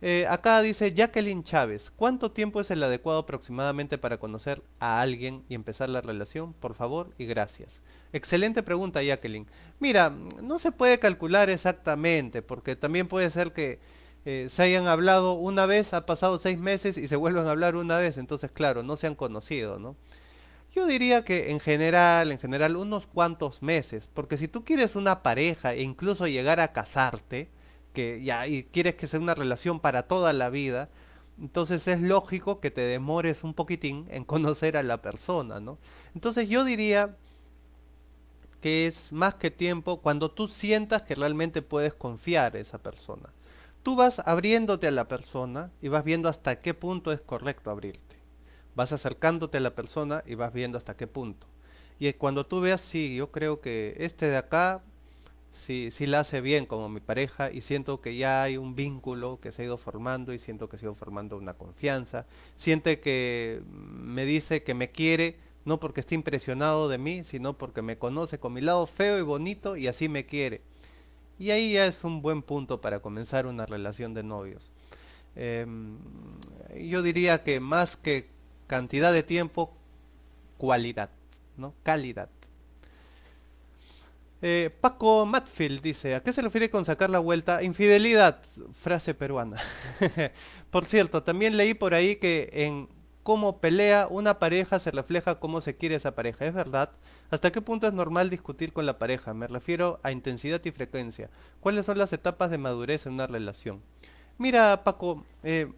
Eh, acá dice Jacqueline Chávez, ¿cuánto tiempo es el adecuado aproximadamente para conocer a alguien y empezar la relación? Por favor y gracias. Excelente pregunta, Jacqueline. Mira, no se puede calcular exactamente, porque también puede ser que eh, se hayan hablado una vez, ha pasado seis meses y se vuelven a hablar una vez, entonces claro, no se han conocido, ¿no? Yo diría que en general, en general, unos cuantos meses, porque si tú quieres una pareja e incluso llegar a casarte, que ya y quieres que sea una relación para toda la vida, entonces es lógico que te demores un poquitín en conocer a la persona, ¿no? Entonces yo diría que es más que tiempo cuando tú sientas que realmente puedes confiar a esa persona. Tú vas abriéndote a la persona y vas viendo hasta qué punto es correcto abrirte. Vas acercándote a la persona y vas viendo hasta qué punto. Y cuando tú veas, sí, yo creo que este de acá sí, sí la hace bien como mi pareja y siento que ya hay un vínculo que se ha ido formando y siento que se ha ido formando una confianza. Siente que me dice que me quiere, no porque esté impresionado de mí, sino porque me conoce con mi lado feo y bonito y así me quiere. Y ahí ya es un buen punto para comenzar una relación de novios. Em, yo diría que más que cantidad de tiempo, cualidad, ¿no? Calidad. Eh, Paco Matfield dice, ¿a qué se refiere con sacar la vuelta? Infidelidad, frase peruana. por cierto, también leí por ahí que en cómo pelea una pareja se refleja cómo se quiere esa pareja. ¿Es verdad? ¿Hasta qué punto es normal discutir con la pareja? Me refiero a intensidad y frecuencia. ¿Cuáles son las etapas de madurez en una relación? Mira, Paco, eh,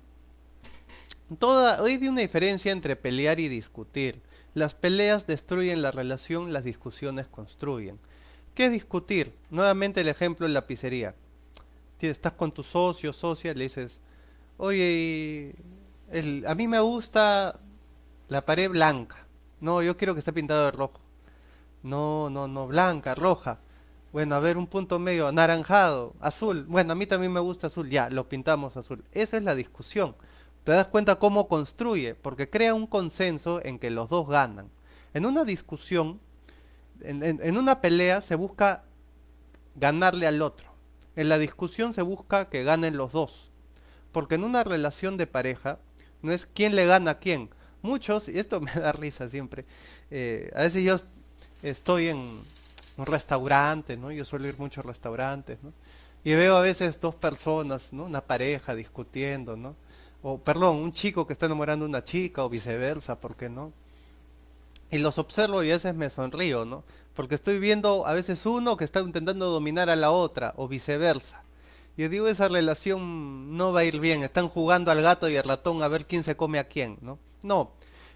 toda, hoy hay una diferencia entre pelear y discutir. Las peleas destruyen la relación, las discusiones construyen. ¿Qué es discutir? Nuevamente el ejemplo en la pizzería. Si estás con tu socio, socia, le dices, oye, a mí me gusta la pared blanca. No, yo quiero que esté pintado de rojo. No, no, no, blanca, roja. Bueno, a ver, un punto medio, anaranjado, azul. Bueno, a mí también me gusta azul, ya, lo pintamos azul. Esa es la discusión. Te das cuenta cómo construye, porque crea un consenso en que los dos ganan. En una discusión, en una pelea se busca ganarle al otro. En la discusión se busca que ganen los dos. Porque en una relación de pareja, no es quién le gana a quién. Muchos, y esto me da risa siempre, eh, a veces yo estoy en un restaurante, ¿no? Yo suelo ir muchos restaurantes, ¿no? Y veo a veces dos personas, ¿no? Una pareja discutiendo, ¿no? O, perdón, un chico que está enamorando a una chica o viceversa, ¿por qué no? Y los observo y a veces me sonrío, ¿no? Porque estoy viendo a veces uno que está intentando dominar a la otra o viceversa. Yo digo, esa relación no va a ir bien. Están jugando al gato y al ratón a ver quién se come a quién, ¿no? No.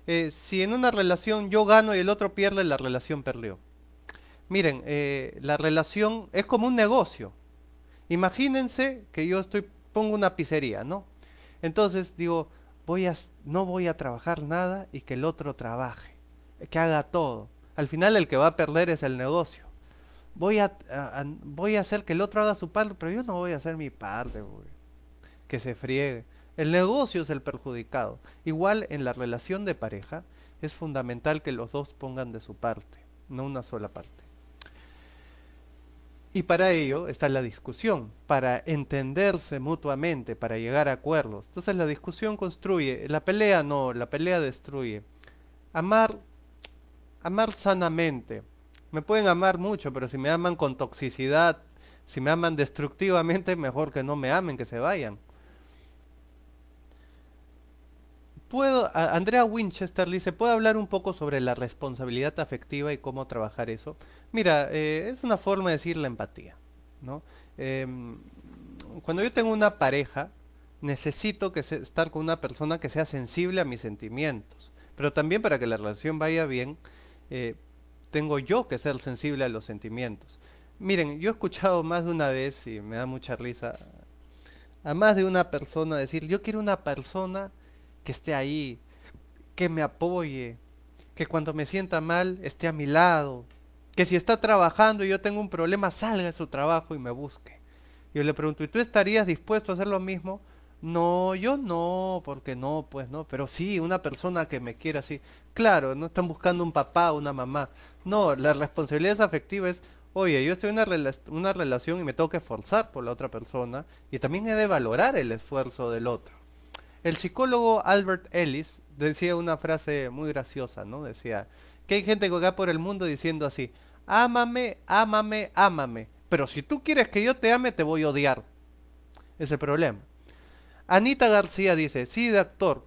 Eh, si en una relación yo gano y el otro pierde, la relación perdió. Miren, eh, la relación es como un negocio. Imagínense que yo estoy pongo una pizzería, ¿no? Entonces digo, voy a, no voy a trabajar nada y que el otro trabaje, que haga todo. Al final el que va a perder es el negocio voy a, voy a hacer que el otro haga su parte, pero yo no voy a hacer mi parte, Que se friegue. El negocio es el perjudicado. Igual en la relación de pareja es fundamental que los dos pongan de su parte, no una sola parte. Y para ello está la discusión, para entenderse mutuamente, para llegar a acuerdos. Entonces la discusión construye, la pelea no, la pelea destruye. Amar, amar sanamente, me pueden amar mucho, pero si me aman con toxicidad, si me aman destructivamente, mejor que no me amen, que se vayan. Puedo, Andrea Winchester dice, ¿puedo hablar un poco sobre la responsabilidad afectiva y cómo trabajar eso? Mira, eh, es una forma de decir la empatía, ¿no? Em, cuando yo tengo una pareja, necesito que estar con una persona que sea sensible a mis sentimientos, pero también para que la relación vaya bien, eh, tengo yo que ser sensible a los sentimientos. Miren, yo he escuchado más de una vez, y me da mucha risa, a más de una persona decir, yo quiero una persona que esté ahí, que me apoye, que cuando me sienta mal esté a mi lado, que si está trabajando y yo tengo un problema, salga de su trabajo y me busque. Yo le pregunto, ¿y tú estarías dispuesto a hacer lo mismo? No, yo no, porque no, pues no, pero sí, una persona que me quiera así. Claro, no están buscando un papá o una mamá. No, la responsabilidad afectiva es, oye, yo estoy en una, relación y me tengo que esforzar por la otra persona y también he de valorar el esfuerzo del otro. El psicólogo Albert Ellis decía una frase muy graciosa, ¿no? Decía que hay gente que va por el mundo diciendo así, ámame, ámame, ámame, pero si tú quieres que yo te ame, te voy a odiar. Ese problema. Anita García dice, sí, de actor,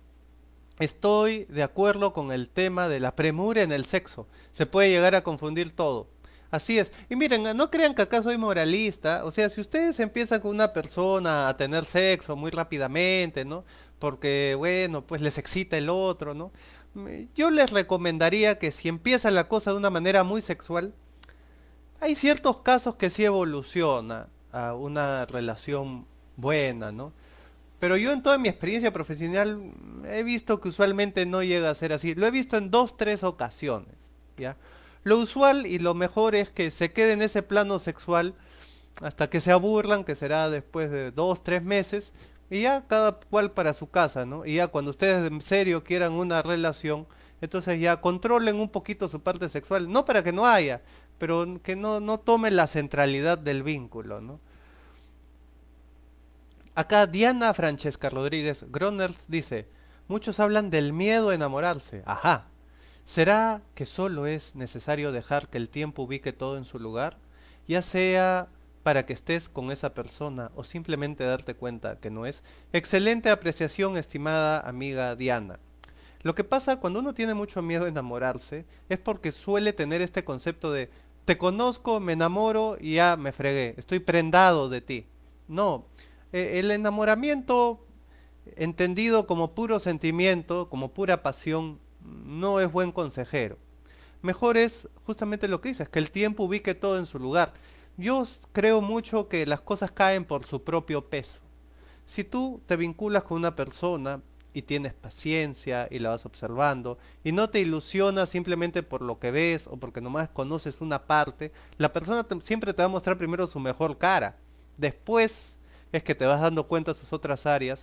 Estoy de acuerdo con el tema de la premura en el sexo. Se puede llegar a confundir todo. Así es. Y miren, no crean que acá soy moralista. O sea, si ustedes empiezan con una persona a tener sexo muy rápidamente, ¿no? Porque, bueno, pues les excita el otro, ¿no? Yo les recomendaría que si empiezan la cosa de una manera muy sexual, hay ciertos casos que sí evoluciona a una relación buena, ¿no? Pero yo en toda mi experiencia profesional he visto que usualmente no llega a ser así. Lo he visto en dos, tres ocasiones. ¿ya? Lo usual y lo mejor es que se quede en ese plano sexual hasta que se aburran, que será después de dos, tres meses, y ya cada cual para su casa, ¿no? Y ya cuando ustedes en serio quieran una relación, entonces ya controlen un poquito su parte sexual, no para que no haya, pero que no, no tome la centralidad del vínculo, ¿no? Acá Diana Francesca Rodríguez Groners dice, muchos hablan del miedo a enamorarse. Ajá. ¿Será que solo es necesario dejar que el tiempo ubique todo en su lugar? Ya sea para que estés con esa persona o simplemente darte cuenta que no es. Excelente apreciación, estimada amiga Diana. Lo que pasa cuando uno tiene mucho miedo a enamorarse es porque suele tener este concepto de te conozco, me enamoro y ya me fregué, estoy prendado de ti. No, eh, el enamoramiento, entendido como puro sentimiento, como pura pasión, no es buen consejero. Mejor es justamente lo que dices, que el tiempo ubique todo en su lugar. Yo creo mucho que las cosas caen por su propio peso. Si tú te vinculas con una persona y tienes paciencia y la vas observando y no te ilusionas simplemente por lo que ves o porque nomás conoces una parte, la persona siempre te va a mostrar primero su mejor cara. Después es que te vas dando cuenta de sus otras áreas.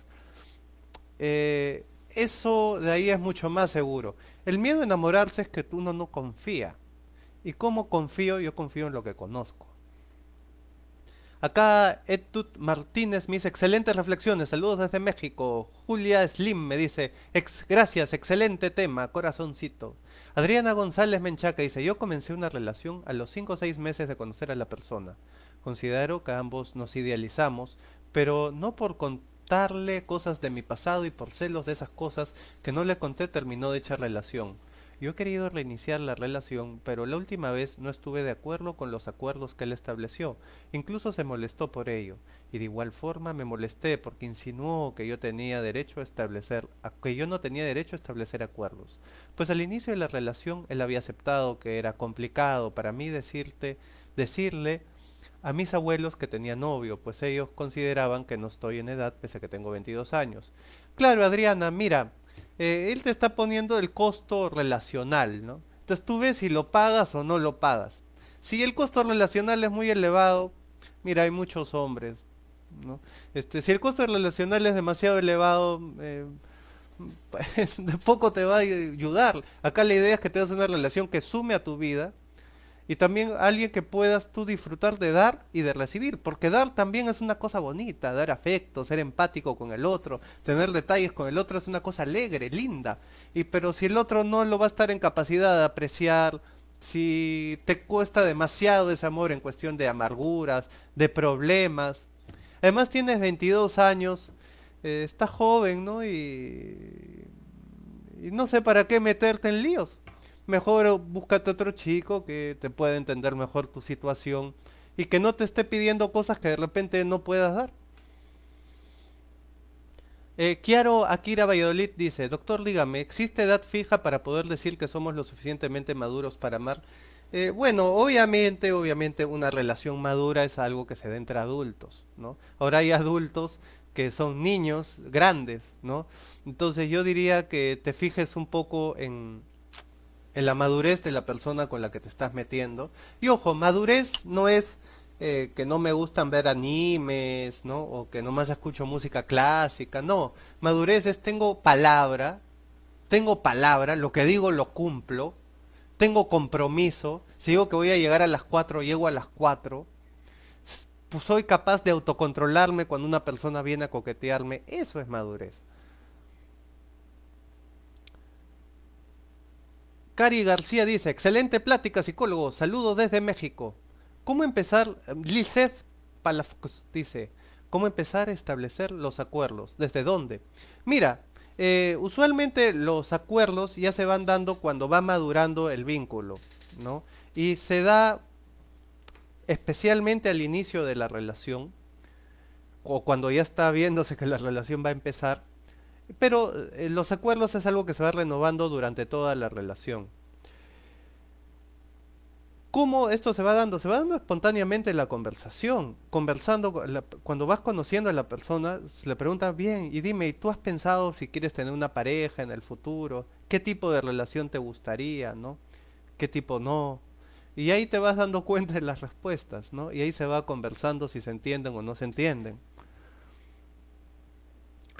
Eh, eso de ahí es mucho más seguro. El miedo a enamorarse es que uno no confía. ¿Y cómo confío? Yo confío en lo que conozco. Acá Etud Martínez me dice excelentes reflexiones, saludos desde México. Julia Slim me dice, Ex gracias, excelente tema, corazoncito. Adriana González Menchaca dice, yo comencé una relación a los 5 o 6 meses de conocer a la persona. Considero que ambos nos idealizamos, pero no por contarle cosas de mi pasado y por celos de esas cosas que no le conté terminó de relación. Yo he querido reiniciar la relación, pero la última vez no estuve de acuerdo con los acuerdos que él estableció, incluso se molestó por ello, y de igual forma me molesté porque insinuó que yo tenía derecho a establecer que yo no tenía derecho a establecer acuerdos. Pues al inicio de la relación él había aceptado que era complicado para mí decirte decirle a mis abuelos que tenía novio, pues ellos consideraban que no estoy en edad pese a que tengo 22 años. Claro, Adriana, mira, eh, él te está poniendo el costo relacional, ¿no? Entonces tú ves si lo pagas o no lo pagas. Si el costo relacional es muy elevado, mira, hay muchos hombres, ¿no? Este, si el costo relacional es demasiado elevado, de eh, pues, poco te va a ayudar. Acá la idea es que te das una relación que sume a tu vida y también alguien que puedas tú disfrutar de dar y de recibir, porque dar también es una cosa bonita, dar afecto, ser empático con el otro, tener detalles con el otro es una cosa alegre, linda, y pero si el otro no lo va a estar en capacidad de apreciar, si te cuesta demasiado ese amor en cuestión de amarguras, de problemas, además tienes 22 años, eh, está joven, ¿no? y no sé para qué meterte en líos mejor búscate otro chico que te pueda entender mejor tu situación y que no te esté pidiendo cosas que de repente no puedas dar. Eh, Kiaro Akira Valladolid dice, doctor, dígame, ¿existe edad fija para poder decir que somos lo suficientemente maduros para amar? Eh, bueno, obviamente, obviamente una relación madura es algo que se da entre adultos, ¿no? Ahora hay adultos que son niños grandes, ¿no? Entonces yo diría que te fijes un poco en, en la madurez de la persona con la que te estás metiendo. Y ojo, madurez no es eh, que no me gustan ver animes, ¿no? O que nomás escucho música clásica, no. Madurez es tengo palabra, tengo palabra, lo que digo lo cumplo, tengo compromiso, si digo que voy a llegar a las cuatro llego a las cuatro Pues soy capaz de autocontrolarme cuando una persona viene a coquetearme, eso es madurez. Cari García dice, excelente plática psicólogo, saludos desde México. ¿Cómo empezar? Lisset Palafox dice, ¿cómo empezar a establecer los acuerdos? ¿Desde dónde? Mira, eh, usualmente los acuerdos ya se van dando cuando va madurando el vínculo, ¿no? Y se da especialmente al inicio de la relación, o cuando ya está viéndose que la relación va a empezar, pero eh, los acuerdos es algo que se va renovando durante toda la relación. ¿Cómo esto se va dando? Se va dando espontáneamente la conversación. Conversando, cuando vas conociendo a la persona, le preguntas bien y dime, ¿y tú has pensado si quieres tener una pareja en el futuro? ¿Qué tipo de relación te gustaría, no? ¿Qué tipo no? Y ahí te vas dando cuenta de las respuestas, ¿no? Y ahí se va conversando si se entienden o no se entienden.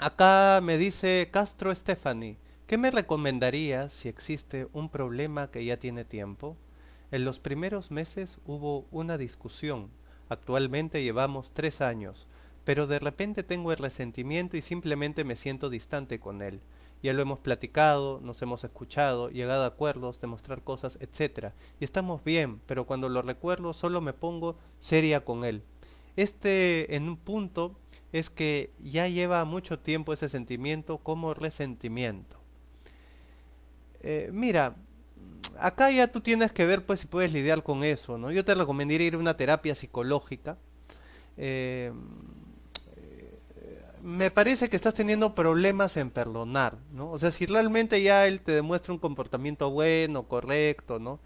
Acá me dice Castro Stephanie, ¿qué me recomendaría si existe un problema que ya tiene tiempo? En los primeros meses hubo una discusión, actualmente llevamos tres años, pero de repente tengo el resentimiento y simplemente me siento distante con él. Ya lo hemos platicado, nos hemos escuchado, llegado a acuerdos, demostrar cosas, etc. Y estamos bien, pero cuando lo recuerdo solo me pongo seria con él. Este en un punto es que ya lleva mucho tiempo ese sentimiento como resentimiento. Eh, mira, acá ya tú tienes que ver pues si puedes lidiar con eso, ¿no? Yo te recomendaría ir a una terapia psicológica. Eh, me parece que estás teniendo problemas en perdonar, ¿no? O sea, si realmente ya él te demuestra un comportamiento bueno, correcto, ¿no?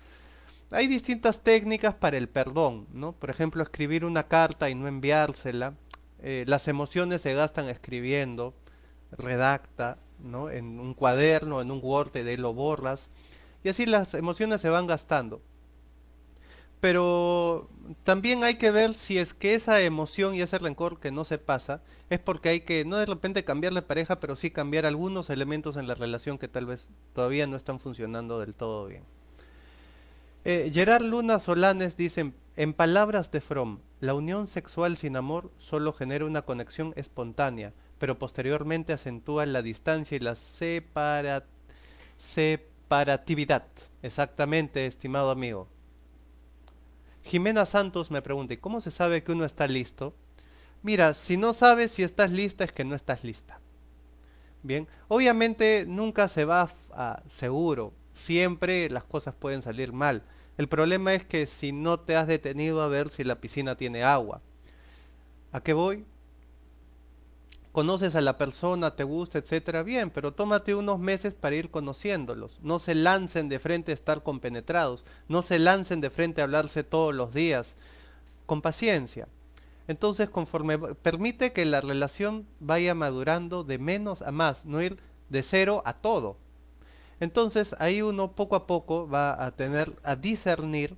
Hay distintas técnicas para el perdón, ¿no? Por ejemplo, escribir una carta y no enviársela eh, las emociones se gastan escribiendo, redacta, ¿no? En un cuaderno, en un Word, de lo borras. Y así las emociones se van gastando. Pero también hay que ver si es que esa emoción y ese rencor que no se pasa es porque hay que no de repente cambiar la pareja, pero sí cambiar algunos elementos en la relación que tal vez todavía no están funcionando del todo bien. Eh, Gerard Luna Solanes dice, en palabras de Fromm, la unión sexual sin amor solo genera una conexión espontánea, pero posteriormente acentúa la distancia y la separatividad. Exactamente, estimado amigo. Jimena Santos me pregunta, ¿y cómo se sabe que uno está listo? Mira, si no sabes si estás lista es que no estás lista. Bien, obviamente nunca se va a seguro, siempre las cosas pueden salir mal. El problema es que si no te has detenido a ver si la piscina tiene agua. ¿A qué voy? Conoces a la persona, te gusta, etcétera, bien, pero tómate unos meses para ir conociéndolos. No se lancen de frente a estar compenetrados, no se lancen de frente a hablarse todos los días. Con paciencia. Entonces, conforme permite que la relación vaya madurando de menos a más, no ir de cero a todo. Entonces ahí uno poco a poco va a tener, a discernir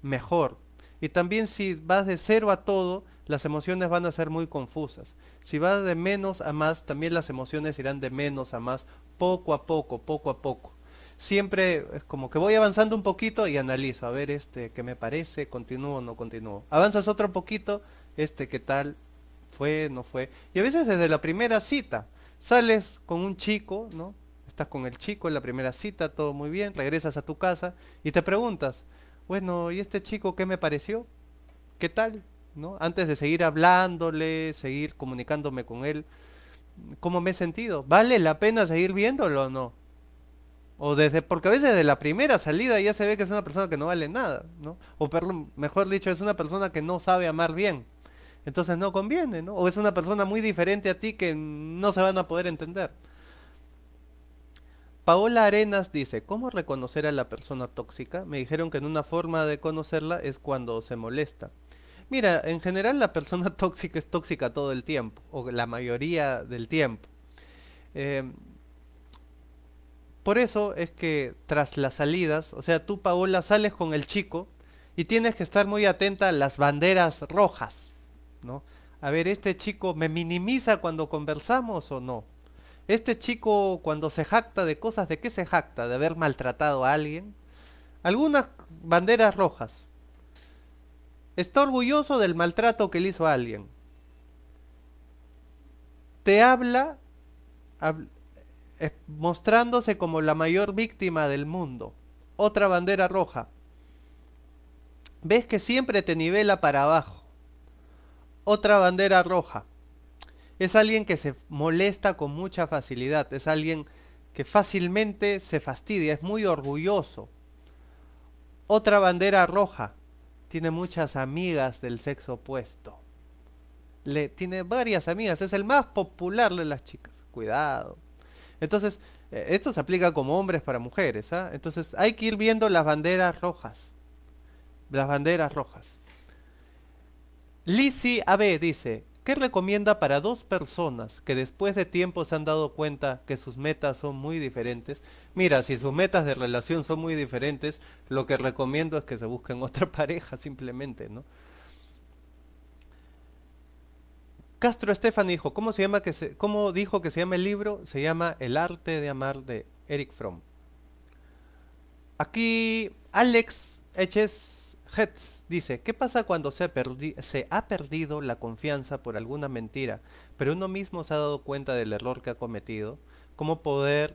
mejor. Y también si vas de cero a todo, las emociones van a ser muy confusas. Si vas de menos a más, también las emociones irán de menos a más, poco a poco, poco a poco. Siempre es como que voy avanzando un poquito y analizo, a ver este ¿qué me parece, continúo o no continúo. Avanzas otro poquito, este qué tal, fue, no fue. Y a veces desde la primera cita, sales con un chico, ¿no? con el chico en la primera cita, todo muy bien, regresas a tu casa y te preguntas, bueno, ¿y este chico qué me pareció? ¿Qué tal? ¿No? Antes de seguir hablándole, seguir comunicándome con él, ¿cómo me he sentido? ¿Vale la pena seguir viéndolo o no? O desde, porque a veces de la primera salida ya se ve que es una persona que no vale nada, ¿no? O pero mejor dicho, es una persona que no sabe amar bien. Entonces no conviene, ¿no? O es una persona muy diferente a ti que no se van a poder entender. Paola Arenas dice, ¿cómo reconocer a la persona tóxica? Me dijeron que en una forma de conocerla es cuando se molesta. Mira, en general la persona tóxica es tóxica todo el tiempo, o la mayoría del tiempo. Em, por eso es que tras las salidas, o sea, tú Paola sales con el chico y tienes que estar muy atenta a las banderas rojas, ¿no? A ver, este chico me minimiza cuando conversamos o no. Este chico cuando se jacta de cosas, ¿de qué se jacta? ¿De haber maltratado a alguien? Algunas banderas rojas. Está orgulloso del maltrato que le hizo a alguien. Te habla mostrándose como la mayor víctima del mundo. Otra bandera roja. Ves que siempre te nivela para abajo. Otra bandera roja es alguien que se molesta con mucha facilidad, es alguien que fácilmente se fastidia, es muy orgulloso. Otra bandera roja, tiene muchas amigas del sexo opuesto. Le, tiene varias amigas, es el más popular de las chicas. Cuidado. Entonces, eh, esto se aplica como hombres para mujeres. ¿ah? Entonces, hay que ir viendo las banderas rojas. Las banderas rojas. Lisi AB dice, ¿Qué recomienda para dos personas que después de tiempo se han dado cuenta que sus metas son muy diferentes? Mira, si sus metas de relación son muy diferentes, lo que recomiendo es que se busquen otra pareja simplemente, ¿no? Castro Estefan dijo, ¿cómo, se llama que ¿cómo dijo que se llama el libro? Se llama El arte de amar de Eric Fromm. Aquí Alex Eches Hetz Dice, ¿qué pasa cuando se, ha perdido la confianza por alguna mentira, pero uno mismo se ha dado cuenta del error que ha cometido? ¿Cómo poder...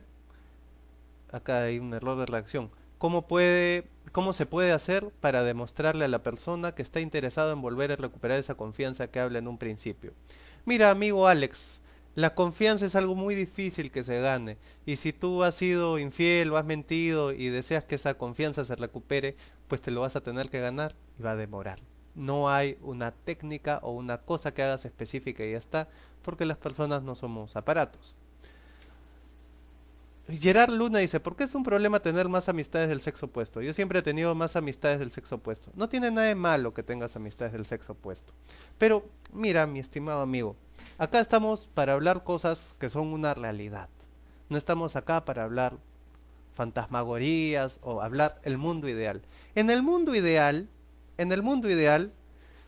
Acá hay un error de reacción. ¿Cómo, puede, ¿Cómo se puede hacer para demostrarle a la persona que está interesado en volver a recuperar esa confianza que habla en un principio? Mira, amigo Alex, la confianza es algo muy difícil que se gane, y si tú has sido infiel o has mentido y deseas que esa confianza se recupere, pues te lo vas a tener que ganar y va a demorar. No hay una técnica o una cosa que hagas específica y ya está, porque las personas no somos aparatos. Gerard Luna dice, ¿por qué es un problema tener más amistades del sexo opuesto? Yo siempre he tenido más amistades del sexo opuesto. No tiene nada de malo que tengas amistades del sexo opuesto. Pero mira, mi estimado amigo, acá estamos para hablar cosas que son una realidad. No estamos acá para hablar fantasmagorías o hablar el mundo ideal. En el mundo ideal, en el mundo ideal,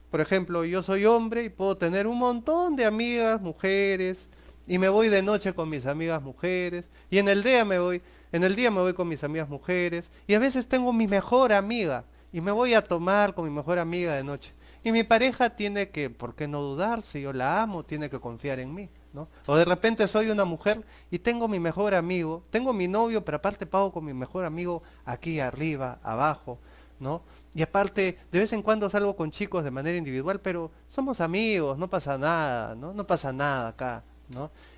por ejemplo, yo soy hombre y puedo tener un montón de amigas mujeres y me voy de noche con mis amigas mujeres y en el día me voy, en el día me voy con mis amigas mujeres y a veces tengo mi mejor amiga y me voy a tomar con mi mejor amiga de noche. Y mi pareja tiene que, ¿por qué no dudar? Si yo la amo, tiene que confiar en mí, ¿no? O de repente soy una mujer y tengo mi mejor amigo, tengo mi novio, pero aparte pago con mi mejor amigo aquí arriba, abajo, ¿no? Y aparte, de vez en cuando salgo con chicos de manera individual, pero somos amigos, no pasa nada, ¿no? pasa nada acá,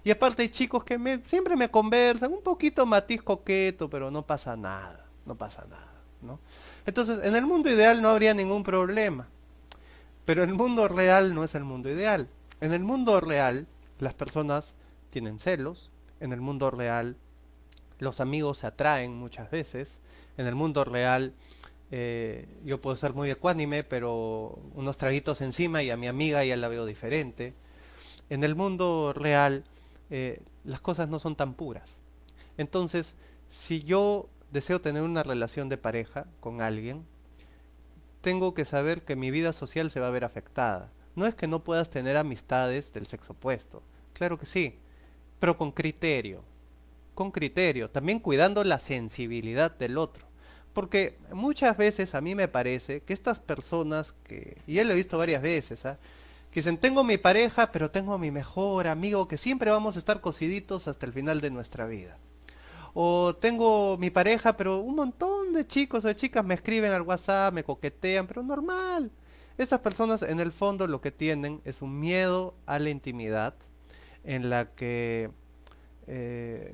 Y aparte hay chicos que me, siempre me conversan, un poquito matiz coqueto, pero no pasa nada, no pasa nada, ¿no? Entonces, en el mundo ideal no habría ningún problema, pero el mundo real no es el mundo ideal. En el mundo real, las personas tienen celos, en el mundo real, los amigos se atraen muchas veces, en el mundo real, eh, yo puedo ser muy ecuánime, pero unos traguitos encima y a mi amiga ya la veo diferente. En el mundo real eh, las cosas no son tan puras. Entonces, si yo deseo tener una relación de pareja con alguien, tengo que saber que mi vida social se va a ver afectada. No es que no puedas tener amistades del sexo opuesto, claro que sí, pero con criterio, con criterio, también cuidando la sensibilidad del otro porque muchas veces a mí me parece que estas personas que, y él lo he visto varias veces, ¿ah? que dicen, tengo mi pareja, pero tengo a mi mejor amigo, que siempre vamos a estar cosiditos hasta el final de nuestra vida. O tengo mi pareja, pero un montón de chicos o de chicas me escriben al WhatsApp, me coquetean, pero normal. Estas personas en el fondo lo que tienen es un miedo a la intimidad, en la que eh,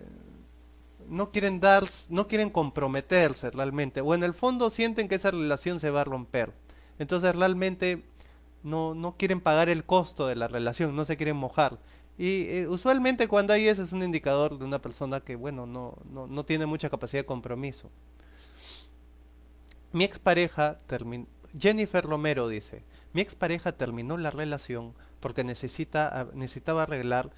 no quieren dar, no quieren comprometerse realmente, o en el fondo sienten que esa relación se va a romper. Entonces realmente no, no quieren pagar el costo de la relación, no se quieren mojar. Y eh, usualmente cuando hay eso es un indicador de una persona que, bueno, no, no, no tiene mucha capacidad de compromiso. Mi expareja terminó... Jennifer Romero dice, mi expareja terminó la relación porque necesita, ah, necesitaba arreglar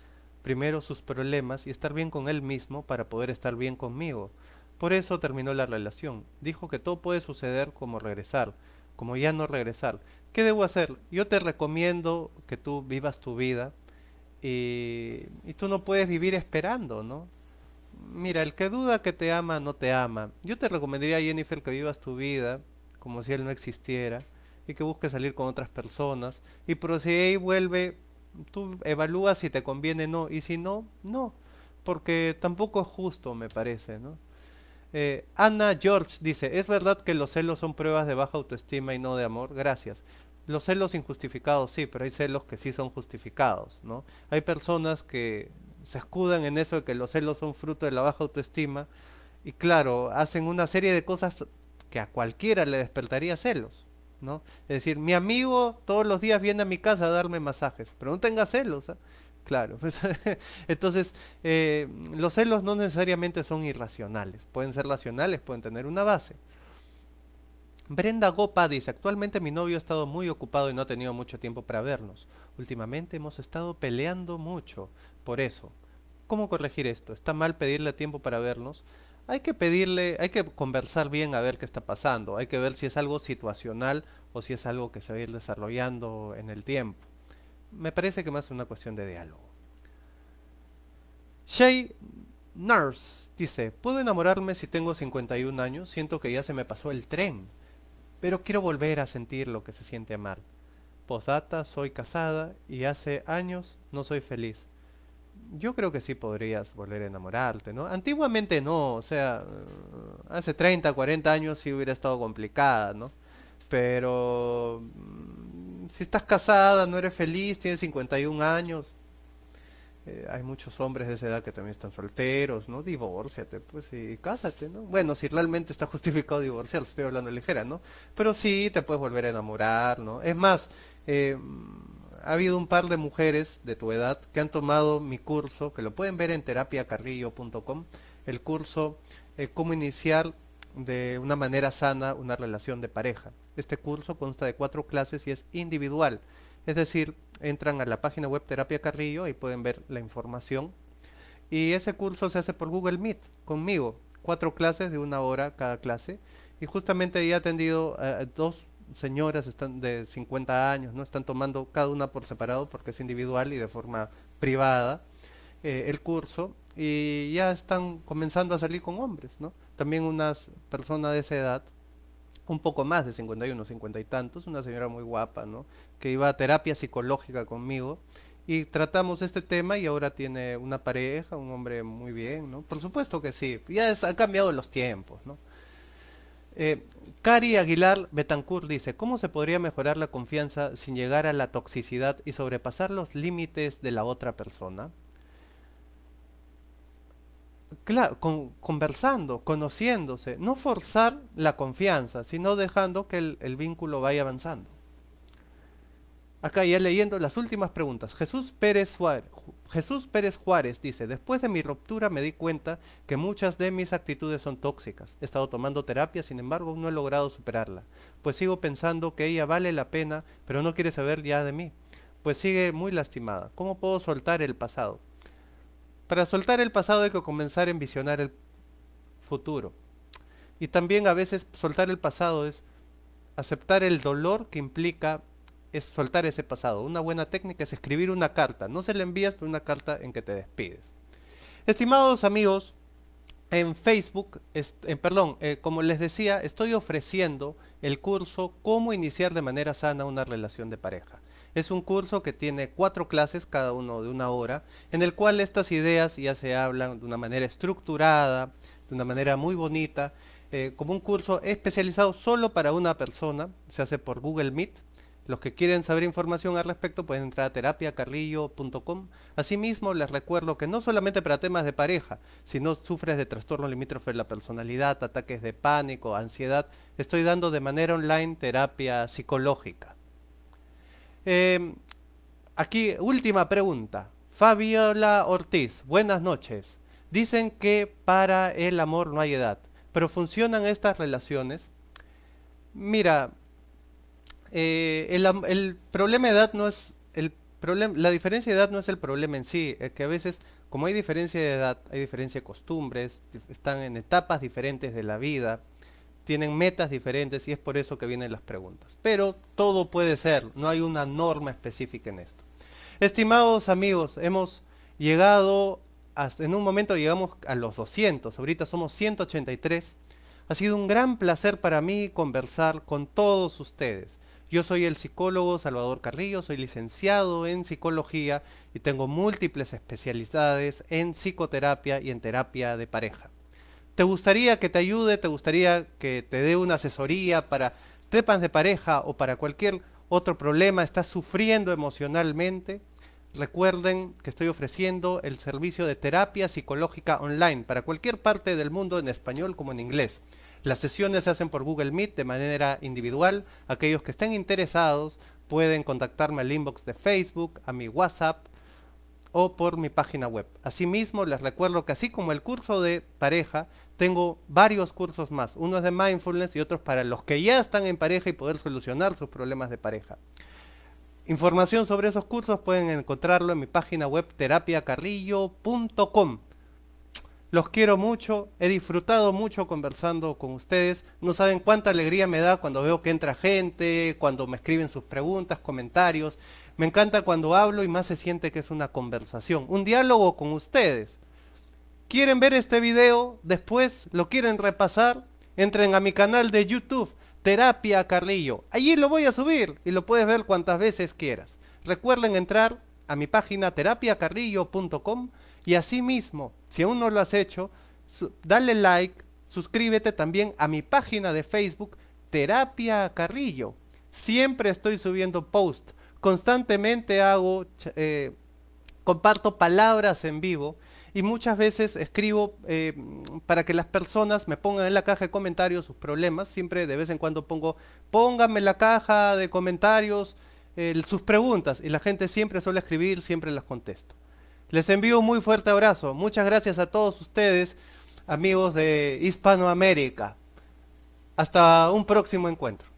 primero sus problemas y estar bien con él mismo para poder estar bien conmigo. Por eso terminó la relación. Dijo que todo puede suceder como regresar, como ya no regresar. ¿Qué debo hacer? Yo te recomiendo que tú vivas tu vida y, tú no puedes vivir esperando, ¿no? Mira, el que duda que te ama no te ama. Yo te recomendaría, a Jennifer, que vivas tu vida como si él no existiera y que busques salir con otras personas y por y vuelve tú evalúas si te conviene o no, y si no, no, porque tampoco es justo, me parece, ¿no? Eh, Ana George dice, ¿es verdad que los celos son pruebas de baja autoestima y no de amor? Gracias. Los celos injustificados sí, pero hay celos que sí son justificados, ¿no? Hay personas que se escudan en eso de que los celos son fruto de la baja autoestima y claro, hacen una serie de cosas que a cualquiera le despertaría celos. ¿no? Es decir, mi amigo todos los días viene a mi casa a darme masajes, pero no tenga celos, ¿ah? claro. Pues, entonces, eh, los celos no necesariamente son irracionales, pueden ser racionales, pueden tener una base. Brenda Gopa dice, actualmente mi novio ha estado muy ocupado y no ha tenido mucho tiempo para vernos. Últimamente hemos estado peleando mucho por eso. ¿Cómo corregir esto? ¿Está mal pedirle tiempo para vernos? hay que pedirle, hay que conversar bien a ver qué está pasando, hay que ver si es algo situacional o si es algo que se va a ir desarrollando en el tiempo. Me parece que más es una cuestión de diálogo. Shay Nurse dice, puedo enamorarme si tengo 51 años, siento que ya se me pasó el tren, pero quiero volver a sentir lo que se siente amar. Posdata, soy casada y hace años no soy feliz yo creo que sí podrías volver a enamorarte, ¿no? Antiguamente no, o sea, hace 30, 40 años sí hubiera estado complicada, ¿no? Pero mm, si estás casada, no eres feliz, tienes 51 años, eh, hay muchos hombres de esa edad que también están solteros, ¿no? Divórciate, pues, sí cásate, ¿no? Bueno, si realmente está justificado divorciar, estoy hablando ligera, ¿no? Pero sí, te puedes volver a enamorar, ¿no? Es más, eh, ha habido un par de mujeres de tu edad que han tomado mi curso, que lo pueden ver en terapiacarrillo.com, el curso eh, Cómo iniciar de una manera sana una relación de pareja. Este curso consta de cuatro clases y es individual. Es decir, entran a la página web Terapia Carrillo y pueden ver la información. Y ese curso se hace por Google Meet conmigo. Cuatro clases de una hora cada clase. Y justamente he atendido a dos señoras están de 50 años, ¿no? Están tomando cada una por separado porque es individual y de forma privada eh, el curso y ya están comenzando a salir con hombres, ¿no? También unas personas de esa edad, un poco más de 51, 50 y tantos, una señora muy guapa, ¿no? Que iba a terapia psicológica conmigo y tratamos este tema y ahora tiene una pareja, un hombre muy bien, ¿no? Por supuesto que sí, ya han cambiado los tiempos, ¿no? Eh, Cari Aguilar Betancourt dice, ¿cómo se podría mejorar la confianza sin llegar a la toxicidad y sobrepasar los límites de la otra persona? Claro, conversando, conociéndose, no forzar la confianza, sino dejando que el, el vínculo vaya avanzando. Acá ya leyendo las últimas preguntas. Jesús Pérez Suárez, Jesús Pérez Juárez dice, después de mi ruptura me di cuenta que muchas de mis actitudes son tóxicas. He estado tomando terapia, sin embargo no he logrado superarla, pues sigo pensando que ella vale la pena, pero no quiere saber ya de mí, pues sigue muy lastimada. ¿Cómo puedo soltar el pasado? Para soltar el pasado hay que comenzar a envisionar el futuro. Y también a veces soltar el pasado es aceptar el dolor que implica es soltar ese pasado. Una buena técnica es escribir una carta. No se le envías, pero una carta en que te despides. Estimados amigos, en Facebook, en, perdón, eh, como les decía, estoy ofreciendo el curso Cómo iniciar de manera sana una relación de pareja. Es un curso que tiene cuatro clases, cada uno de una hora, en el cual estas ideas ya se hablan de una manera estructurada, de una manera muy bonita, eh, como un curso especializado solo para una persona, se hace por Google Meet, los que quieren saber información al respecto pueden entrar a terapiacarrillo.com. Asimismo, les recuerdo que no solamente para temas de pareja, si no sufres de trastorno limítrofe de la personalidad, ataques de pánico, ansiedad, estoy dando de manera online terapia psicológica. Em, aquí, última pregunta. Fabiola Ortiz, buenas noches. Dicen que para el amor no hay edad, pero ¿funcionan estas relaciones? Mira, eh, el, problema de edad no es el problema, la diferencia de edad no es el problema en sí, es eh, que a veces como hay diferencia de edad, hay diferencia de costumbres, están en etapas diferentes de la vida, tienen metas diferentes y es por eso que vienen las preguntas. Pero todo puede ser, no hay una norma específica en esto. Estimados amigos, hemos llegado, en un momento llegamos a los 200, ahorita somos 183. Ha sido un gran placer para mí conversar con todos ustedes. Yo soy el psicólogo Salvador Carrillo, soy licenciado en psicología y tengo múltiples especialidades en psicoterapia y en terapia de pareja. ¿Te gustaría que te ayude? ¿Te gustaría que te dé una asesoría para tepas de pareja o para cualquier otro problema? ¿Estás sufriendo emocionalmente? Recuerden que estoy ofreciendo el servicio de terapia psicológica online para cualquier parte del mundo en español como en inglés. Las sesiones se hacen por Google Meet de manera individual. Aquellos que estén interesados pueden contactarme al inbox de Facebook, a mi WhatsApp o por mi página web. Asimismo, les recuerdo que así como el curso de pareja, tengo varios cursos más. Uno es de mindfulness y otros para los que ya están en pareja y poder solucionar sus problemas de pareja. Información sobre esos cursos pueden encontrarlo en mi página web terapiacarrillo.com. Los quiero mucho, he disfrutado mucho conversando con ustedes. No saben cuánta alegría me da cuando veo que entra gente, cuando me escriben sus preguntas, comentarios. Me encanta cuando hablo y más se siente que es una conversación, un diálogo con ustedes. ¿Quieren ver este video? Después lo quieren repasar. Entren a mi canal de YouTube, Terapia Carrillo. Allí lo voy a subir y lo puedes ver cuantas veces quieras. Recuerden entrar a mi página terapiacarrillo.com y asimismo, si aún no lo has hecho, dale like, suscríbete también a mi página de Facebook, Terapia Carrillo. Siempre estoy subiendo posts, constantemente hago, eh, comparto palabras en vivo y muchas veces escribo eh, para que las personas me pongan en la caja de comentarios sus problemas. Siempre de vez en cuando pongo, pónganme en la caja de comentarios sus preguntas y la gente siempre suele escribir, siempre las contesto. Les envío un muy fuerte abrazo. Muchas gracias a todos ustedes, amigos de Hispanoamérica. Hasta un próximo encuentro.